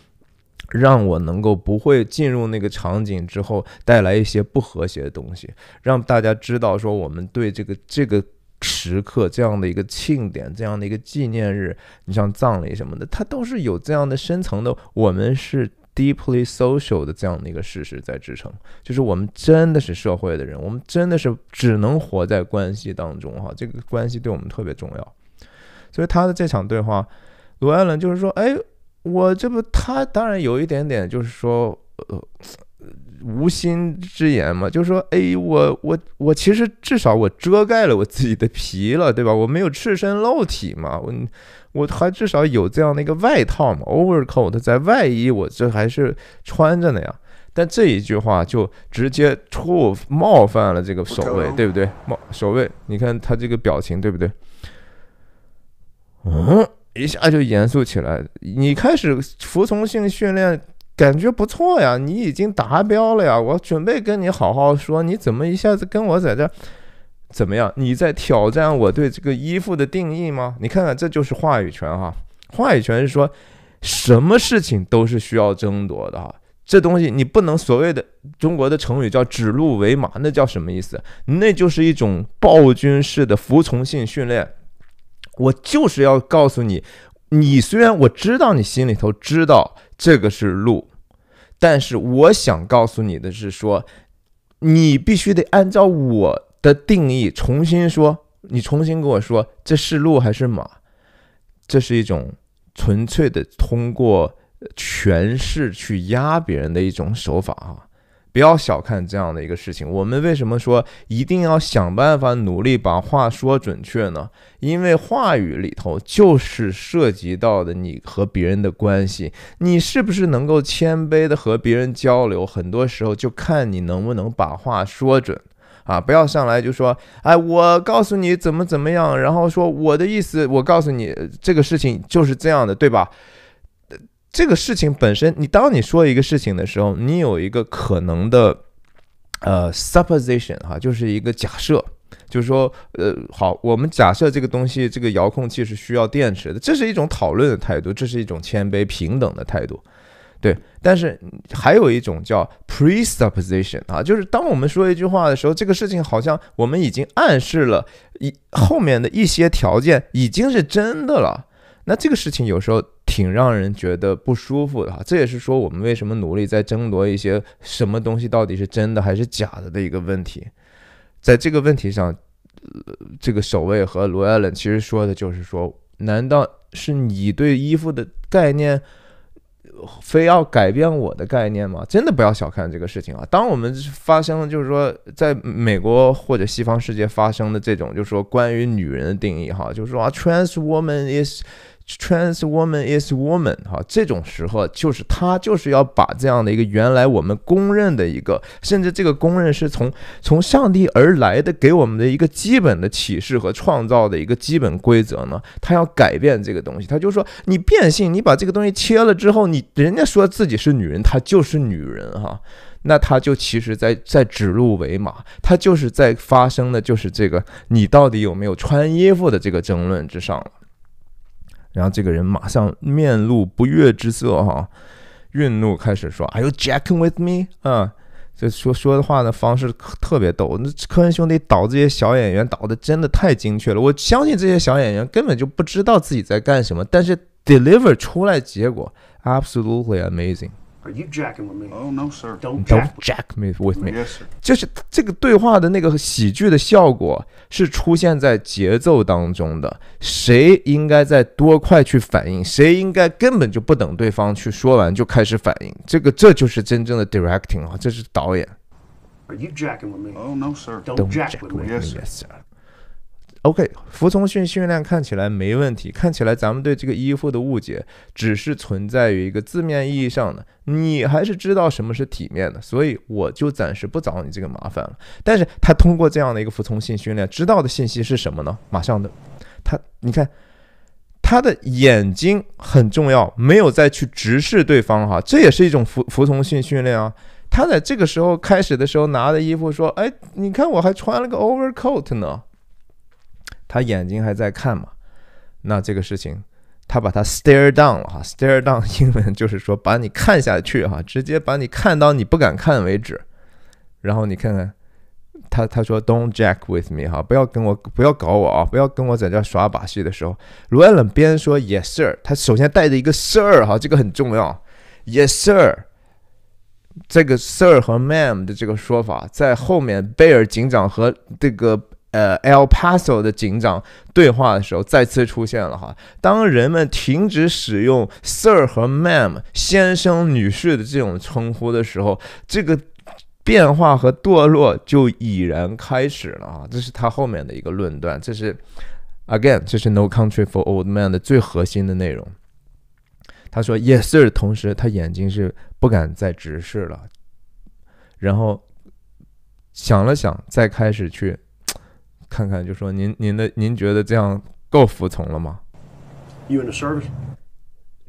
让我能够不会进入那个场景之后带来一些不和谐的东西，让大家知道说我们对这个这个时刻这样的一个庆典这样的一个纪念日，你像葬礼什么的，它都是有这样的深层的。我们是 deeply social 的这样的一个事实，在支撑，就是我们真的是社会的人，我们真的是只能活在关系当中哈。这个关系对我们特别重要，所以他的这场对话，罗艾伦就是说，哎。我这不，他当然有一点点，就是说，呃，无心之言嘛，就是说，哎，我我我其实至少我遮盖了我自己的皮了，对吧？我没有赤身露体嘛，我我还至少有这样的一个外套嘛，overcoat 在外衣，我这还是穿着的呀。但这一句话就直接触冒犯了这个守卫，对不对？冒守卫，你看他这个表情，对不对？嗯。一下就严肃起来，你开始服从性训练，感觉不错呀，你已经达标了呀，我准备跟你好好说，你怎么一下子跟我在这怎么样？你在挑战我对这个衣服的定义吗？你看看，这就是话语权哈，话语权是说什么事情都是需要争夺的哈，这东西你不能所谓的中国的成语叫指鹿为马，那叫什么意思？那就是一种暴君式的服从性训练。我就是要告诉你，你虽然我知道你心里头知道这个是鹿，但是我想告诉你的，是说你必须得按照我的定义重新说，你重新跟我说这是鹿还是马，这是一种纯粹的通过诠释去压别人的一种手法啊。不要小看这样的一个事情。我们为什么说一定要想办法努力把话说准确呢？因为话语里头就是涉及到的你和别人的关系，你是不是能够谦卑的和别人交流？很多时候就看你能不能把话说准啊！不要上来就说，哎，我告诉你怎么怎么样，然后说我的意思，我告诉你这个事情就是这样的，对吧？这个事情本身，你当你说一个事情的时候，你有一个可能的，呃，supposition 哈，就是一个假设，就是说，呃，好，我们假设这个东西，这个遥控器是需要电池的，这是一种讨论的态度，这是一种谦卑平等的态度，对。但是还有一种叫 pre-supposition 啊，就是当我们说一句话的时候，这个事情好像我们已经暗示了一后面的一些条件已经是真的了，那这个事情有时候。挺让人觉得不舒服的哈，这也是说我们为什么努力在争夺一些什么东西到底是真的还是假的的一个问题。在这个问题上，这个守卫和罗艾伦其实说的就是说，难道是你对衣服的概念非要改变我的概念吗？真的不要小看这个事情啊！当我们发生就是说在美国或者西方世界发生的这种就是说关于女人的定义哈，就是说啊，trans woman is。Trans woman is woman，哈，这种时候就是他就是要把这样的一个原来我们公认的一个，甚至这个公认是从从上帝而来的给我们的一个基本的启示和创造的一个基本规则呢，他要改变这个东西。他就说你变性，你把这个东西切了之后，你人家说自己是女人，她就是女人，哈，那他就其实在在指鹿为马，他就是在发生的就是这个你到底有没有穿衣服的这个争论之上了。然后这个人马上面露不悦之色，哈，愠怒开始说，Are you jacking with me？啊，这说说的话的方式特别逗。那科恩兄弟导这些小演员导的真的太精确了，我相信这些小演员根本就不知道自己在干什么，但是 deliver 出来结果 absolutely amazing。Are you jacking with me? Oh no, sir. Don't jack me with me. Yes, sir. 就是这个对话的那个喜剧的效果是出现在节奏当中的，谁应该在多快去反应，谁应该根本就不等对方去说完就开始反应，这个这就是真正的 directing 啊，这是导演。Are you jacking with me? Oh no, sir. Don't jack with me. Yes, Yes, sir. O.K. 服从训训练看起来没问题，看起来咱们对这个衣服的误解只是存在于一个字面意义上的，你还是知道什么是体面的，所以我就暂时不找你这个麻烦了。但是他通过这样的一个服从性训练，知道的信息是什么呢？马上的，他，你看他的眼睛很重要，没有再去直视对方哈，这也是一种服服从性训练啊。他在这个时候开始的时候拿的衣服说，哎，你看我还穿了个 overcoat 呢。他眼睛还在看嘛？那这个事情，他把他 stare down 了哈，stare down 英文就是说把你看下去哈，直接把你看到你不敢看为止。然后你看看他，他说 "Don't jack with me" 哈，不要跟我，不要搞我啊，不要跟我在这耍把戏的时候，罗恩伦边说 "Yes, sir"，他首先带着一个 sir 哈，这个很重要。Yes, sir，这个 sir 和 ma'am 的这个说法在后面，贝尔警长和这个。呃，El Paso 的警长对话的时候再次出现了哈。当人们停止使用 Sir 和 Mam 先生、女士的这种称呼的时候，这个变化和堕落就已然开始了啊。这是他后面的一个论断。这是 Again，这是 No Country for Old m a n 的最核心的内容。他说 Yes，Sir。同时，他眼睛是不敢再直视了，然后想了想，再开始去。看看，就说您、您的、您觉得这样够服从了吗？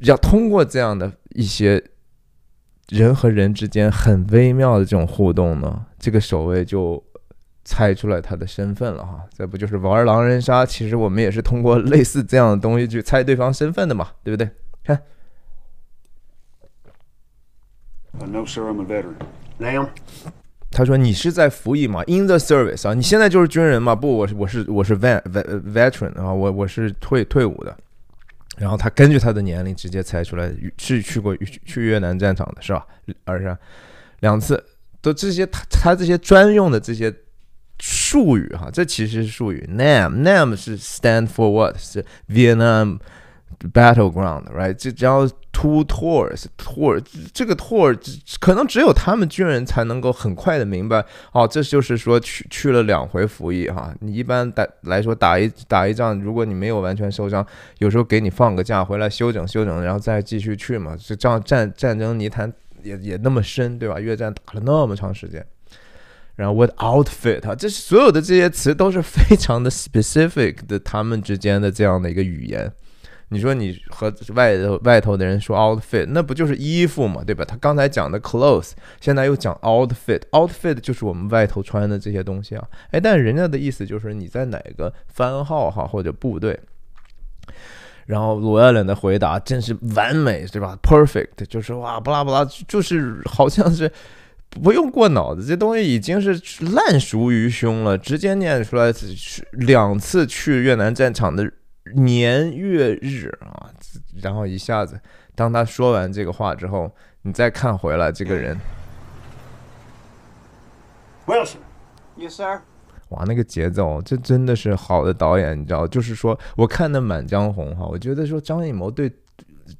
要通过这样的一些人和人之间很微妙的这种互动呢，这个守卫就猜出来他的身份了哈。这不就是玩狼人杀？其实我们也是通过类似这样的东西去猜对方身份的嘛，对不对？看。他说：“你是在服役吗 i n the service 啊，你现在就是军人吗？不，我是我是我是 veteran 啊，我我是退退伍的。然后他根据他的年龄直接猜出来是去过去越南战场的是吧？而是两次都这些他他这些专用的这些术语哈，这其实是术语。Nam e Nam e 是 stand for what 是 Vietnam battleground right？这只要。Two tours tour 这个 tour 可能只有他们军人才能够很快的明白哦，这就是说去去了两回服役哈。你一般打来说打一打一仗，如果你没有完全受伤，有时候给你放个假回来休整休整，然后再继续去嘛。这仗战战争泥潭也也那么深，对吧？越战打了那么长时间，然后 what outfit 啊，这所有的这些词都是非常的 specific 的，他们之间的这样的一个语言。你说你和外头外头的人说 outfit，那不就是衣服嘛，对吧？他刚才讲的 clothes，现在又讲 outfit，outfit 就是我们外头穿的这些东西啊。哎，但人家的意思就是你在哪个番号哈或者部队，然后罗亚伦的回答真是完美，对吧？perfect 就是哇不拉不拉，就是好像是不用过脑子，这东西已经是烂熟于胸了，直接念出来。两次去越南战场的。年月日啊，然后一下子，当他说完这个话之后，你再看回来这个人。Wilson, yes, sir. 哇，那个节奏，这真的是好的导演，你知道，就是说，我看那《满江红》哈，我觉得说张艺谋对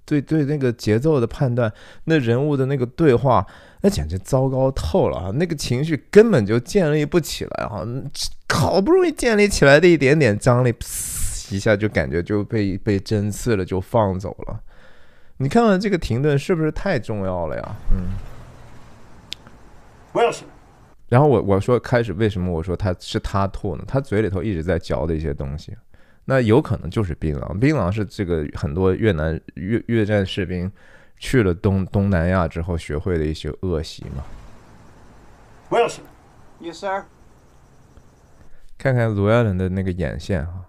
对对那个节奏的判断，那人物的那个对话，那简直糟糕透了啊！那个情绪根本就建立不起来哈，好不容易建立起来的一点点张力。一下就感觉就被被针刺了，就放走了。你看看这个停顿是不是太重要了呀？嗯。Wilson，然后我我说开始为什么我说他是他吐呢？他嘴里头一直在嚼的一些东西，那有可能就是槟榔。槟榔是这个很多越南越越战士兵去了东东南亚之后学会的一些恶习嘛。Wilson，yes sir。看看卢亚伦的那个眼线哈。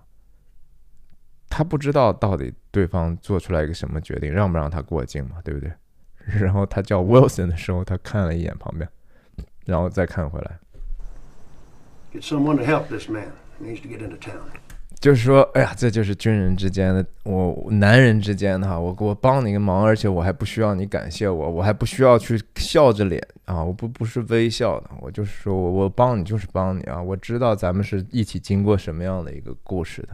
他不知道到底对方做出来一个什么决定，让不让他过境嘛，对不对？[laughs] 然后他叫 Wilson 的时候，他看了一眼旁边，然后再看回来。就是说，哎呀，这就是军人之间的，我男人之间的哈，我我帮你个忙，而且我还不需要你感谢我，我还不需要去笑着脸啊，我不不是微笑的，我就是说我我帮你就是帮你啊，我知道咱们是一起经过什么样的一个故事的。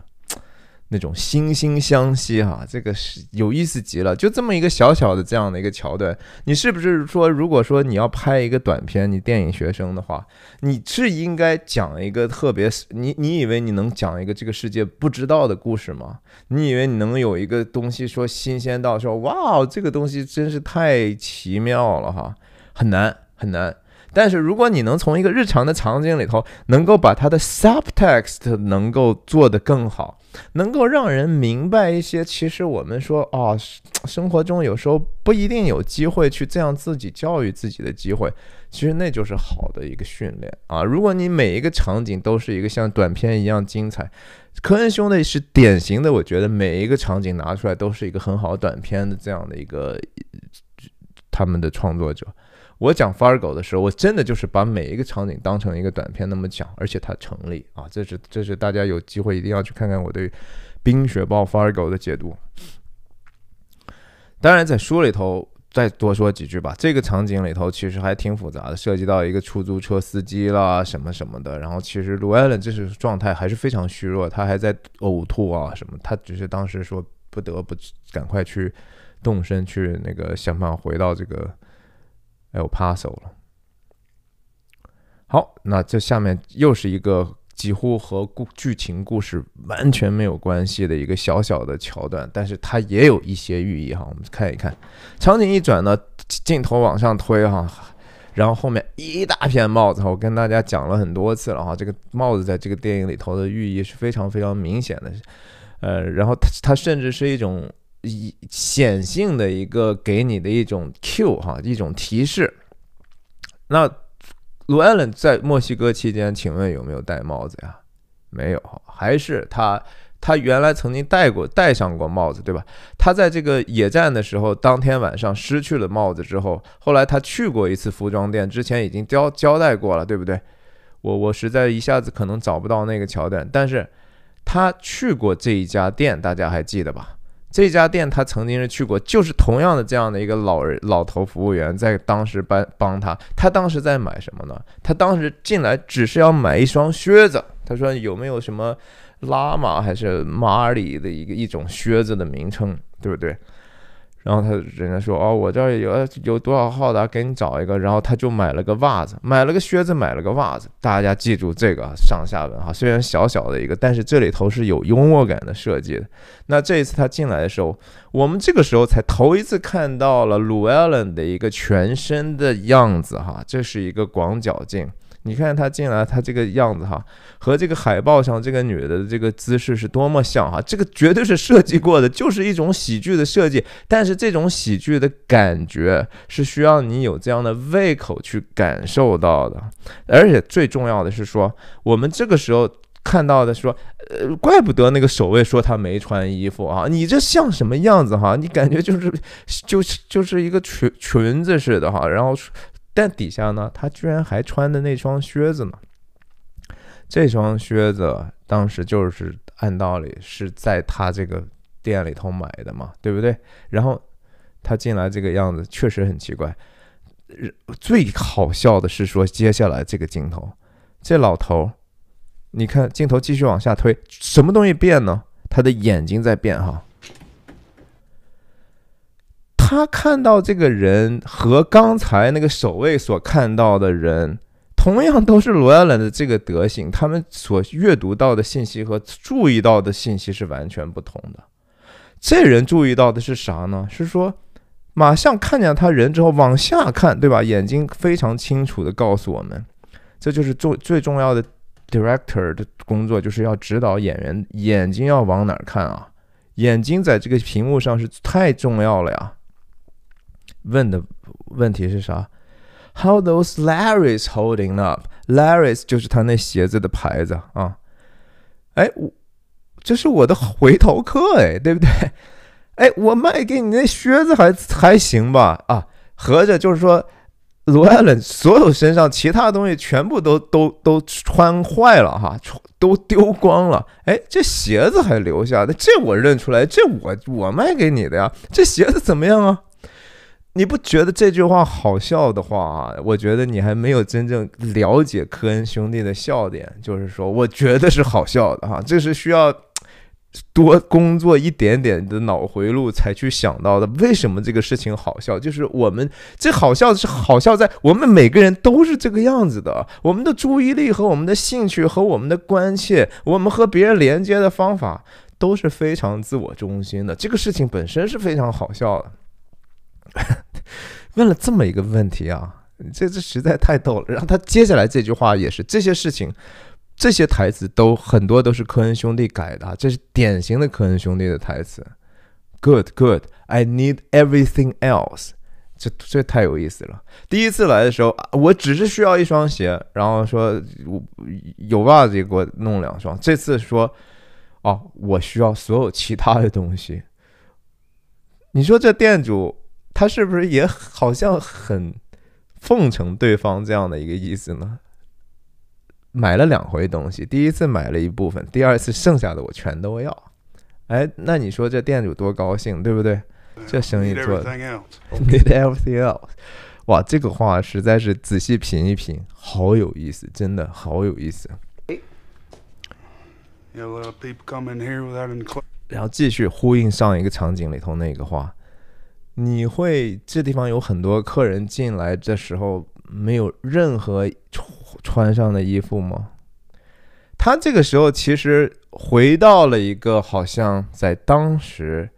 那种惺惺相惜哈，这个是有意思极了。就这么一个小小的这样的一个桥段，你是不是说，如果说你要拍一个短片，你电影学生的话，你是应该讲一个特别，你你以为你能讲一个这个世界不知道的故事吗？你以为你能有一个东西说新鲜到说哇，这个东西真是太奇妙了哈？很难很难。但是如果你能从一个日常的场景里头，能够把它的 subtext 能够做得更好。能够让人明白一些，其实我们说啊，生活中有时候不一定有机会去这样自己教育自己的机会，其实那就是好的一个训练啊。如果你每一个场景都是一个像短片一样精彩，科恩兄弟是典型的，我觉得每一个场景拿出来都是一个很好短片的这样的一个他们的创作者。我讲《Fargo》的时候，我真的就是把每一个场景当成一个短片那么讲，而且它成立啊！这是，这是大家有机会一定要去看看我对《冰雪暴》《Fargo》的解读。当然，在书里头再多说几句吧。这个场景里头其实还挺复杂的，涉及到一个出租车司机啦什么什么的。然后，其实 l 艾 e w l l n 这是状态还是非常虚弱，他还在呕吐啊什么。他只是当时说不得不赶快去动身去那个想办法回到这个。还有 p a s s 了，好，那这下面又是一个几乎和故剧情故事完全没有关系的一个小小的桥段，但是它也有一些寓意哈。我们看一看，场景一转呢，镜头往上推哈，然后后面一大片帽子哈。我跟大家讲了很多次了哈，这个帽子在这个电影里头的寓意是非常非常明显的，呃，然后它它甚至是一种。一显性的一个给你的一种 Q 哈一种提示，那罗艾伦在墨西哥期间，请问有没有戴帽子呀？没有，还是他他原来曾经戴过戴上过帽子对吧？他在这个野战的时候，当天晚上失去了帽子之后，后来他去过一次服装店，之前已经交交代过了，对不对？我我实在一下子可能找不到那个桥段，但是他去过这一家店，大家还记得吧？这家店他曾经是去过，就是同样的这样的一个老人老头服务员在当时帮帮他，他当时在买什么呢？他当时进来只是要买一双靴子，他说有没有什么拉玛还是马里的一个一种靴子的名称，对不对？然后他人家说哦，我这儿有有多少号的，给你找一个。然后他就买了个袜子，买了个靴子，买了个袜子。大家记住这个上下文哈，虽然小小的一个，但是这里头是有幽默感的设计的。那这一次他进来的时候，我们这个时候才头一次看到了 l 艾 e l l n 的一个全身的样子哈，这是一个广角镜。你看她进来，她这个样子哈，和这个海报上这个女的这个姿势是多么像哈，这个绝对是设计过的，就是一种喜剧的设计。但是这种喜剧的感觉是需要你有这样的胃口去感受到的。而且最重要的是说，我们这个时候看到的说，呃，怪不得那个守卫说他没穿衣服啊，你这像什么样子哈？你感觉就是就是就是一个裙裙子似的哈，然后。但底下呢，他居然还穿着那双靴子呢。这双靴子当时就是按道理是在他这个店里头买的嘛，对不对？然后他进来这个样子确实很奇怪。最好笑的是说，接下来这个镜头，这老头，你看镜头继续往下推，什么东西变呢？他的眼睛在变哈。他看到这个人和刚才那个守卫所看到的人，同样都是罗亚伦的这个德行。他们所阅读到的信息和注意到的信息是完全不同的。这人注意到的是啥呢？是说马上看见他人之后往下看，对吧？眼睛非常清楚地告诉我们，这就是重最重要的 director 的工作，就是要指导演员眼睛要往哪看啊。眼睛在这个屏幕上是太重要了呀。问的问题是啥？How those l a r y o s holding u p l a r y o s 就是他那鞋子的牌子啊。哎，我这是我的回头客哎，对不对？哎，我卖给你那靴子还还行吧？啊，合着就是说罗艾伦所有身上其他东西全部都都都穿坏了哈，都丢光了。哎，这鞋子还留下的，这我认出来，这我我卖给你的呀。这鞋子怎么样啊？你不觉得这句话好笑的话啊，我觉得你还没有真正了解科恩兄弟的笑点。就是说，我觉得是好笑的哈，这是需要多工作一点点的脑回路才去想到的。为什么这个事情好笑？就是我们这好笑是好笑在我们每个人都是这个样子的。我们的注意力和我们的兴趣和我们的关切，我们和别人连接的方法都是非常自我中心的。这个事情本身是非常好笑的。[laughs] 问了这么一个问题啊，这这实在太逗了。然后他接下来这句话也是这些事情，这些台词都很多都是科恩兄弟改的啊，这是典型的科恩兄弟的台词。Good, good, I need everything else。这这太有意思了。第一次来的时候，我只是需要一双鞋，然后说我有袜子给我弄两双。这次说哦，我需要所有其他的东西。你说这店主？他是不是也好像很奉承对方这样的一个意思呢？买了两回东西，第一次买了一部分，第二次剩下的我全都要。哎，那你说这店主多高兴，对不对？这生意做的。Everything else, v [laughs] e r y t h i n g else。哇，这个话实在是仔细品一品，好有意思，真的好有意思。people coming here without including. 然后继续呼应上一个场景里头那个话。你会这地方有很多客人进来的时候没有任何穿上的衣服吗？他这个时候其实回到了一个好像在当时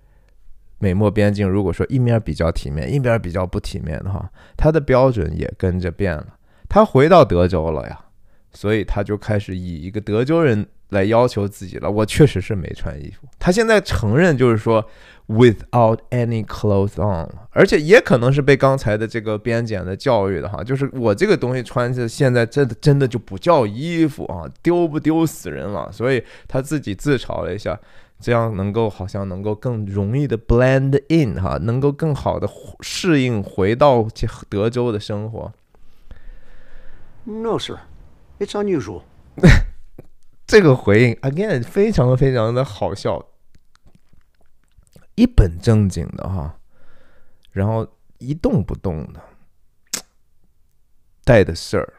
美墨边境，如果说一面比较体面，一面比较不体面的话，他的标准也跟着变了。他回到德州了呀，所以他就开始以一个德州人来要求自己了。我确实是没穿衣服。他现在承认，就是说。Without any clothes on，而且也可能是被刚才的这个边检的教育的哈，就是我这个东西穿着现在真的真的就不叫衣服啊，丢不丢死人了？所以他自己自嘲了一下，这样能够好像能够更容易的 blend in 哈，能够更好的适应回到德州的生活。No sir, it's unusual。[laughs] 这个回应 again 非常非常的好笑。一本正经的哈，然后一动不动的带的事儿，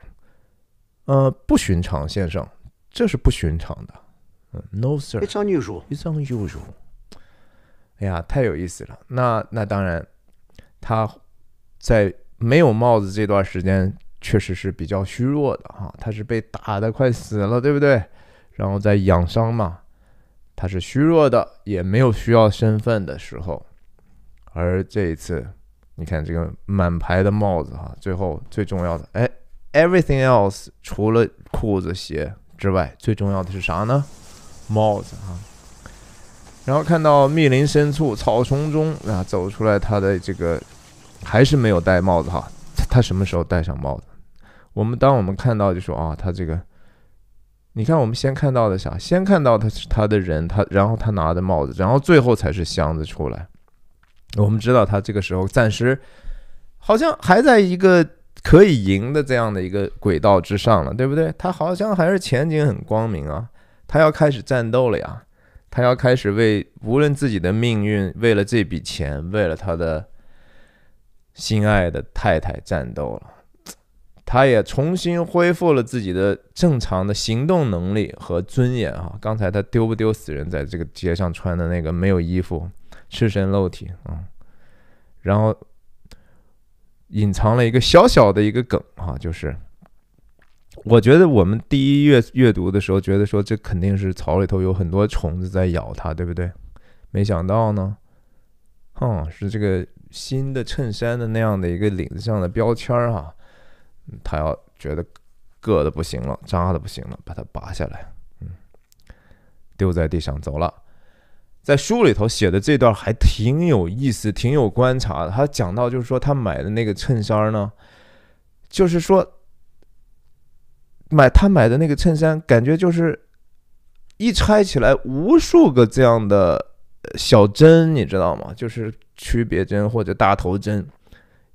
呃，不寻常，先生，这是不寻常的。嗯，No sir，It's unusual，It's unusual。哎呀，太有意思了。那那当然，他在没有帽子这段时间，确实是比较虚弱的哈。他是被打的快死了，对不对？然后在养伤嘛。他是虚弱的，也没有需要身份的时候。而这一次，你看这个满牌的帽子哈，最后最重要的，哎，everything else 除了裤子鞋之外，最重要的是啥呢？帽子哈。然后看到密林深处草丛中啊，走出来他的这个，还是没有戴帽子哈。他什么时候戴上帽子？我们当我们看到就说啊，他这个。你看，我们先看到的啥？先看到他是他的人，他然后他拿的帽子，然后最后才是箱子出来。我们知道他这个时候暂时好像还在一个可以赢的这样的一个轨道之上了，对不对？他好像还是前景很光明啊，他要开始战斗了呀，他要开始为无论自己的命运，为了这笔钱，为了他的心爱的太太战斗了。他也重新恢复了自己的正常的行动能力和尊严啊！刚才他丢不丢死人，在这个街上穿的那个没有衣服、赤身露体啊，然后隐藏了一个小小的一个梗啊，就是我觉得我们第一阅阅读的时候，觉得说这肯定是草里头有很多虫子在咬他，对不对？没想到呢，哼，是这个新的衬衫的那样的一个领子上的标签儿哈。他要觉得硌的不行了，扎的不行了，把它拔下来，嗯，丢在地上走了。在书里头写的这段还挺有意思，挺有观察的。他讲到就是说，他买的那个衬衫呢，就是说买他买的那个衬衫，感觉就是一拆起来，无数个这样的小针，你知道吗？就是曲别针或者大头针。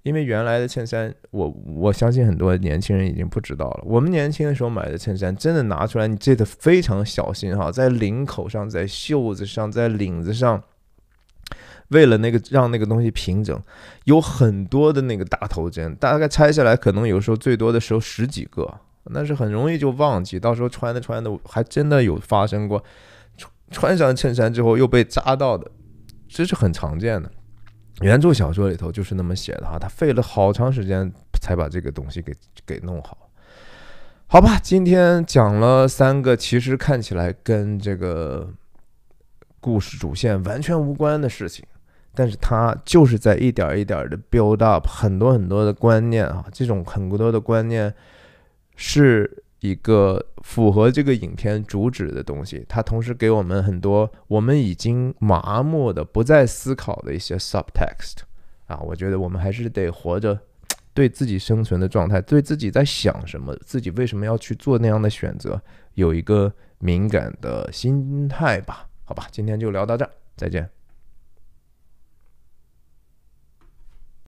因为原来的衬衫，我我相信很多年轻人已经不知道了。我们年轻的时候买的衬衫，真的拿出来，你记得非常小心哈，在领口上、在袖子上、在领子上，为了那个让那个东西平整，有很多的那个大头针，大概拆下来可能有时候最多的时候十几个，那是很容易就忘记。到时候穿的穿的，还真的有发生过，穿穿上衬衫之后又被扎到的，这是很常见的。原著小说里头就是那么写的哈，他费了好长时间才把这个东西给给弄好，好吧？今天讲了三个，其实看起来跟这个故事主线完全无关的事情，但是他就是在一点一点的 build up 很多很多的观念啊，这种很多的观念是。一个符合这个影片主旨的东西，它同时给我们很多我们已经麻木的不再思考的一些 subtext，啊，我觉得我们还是得活着，对自己生存的状态，对自己在想什么，自己为什么要去做那样的选择，有一个敏感的心态吧，好吧，今天就聊到这儿，再见。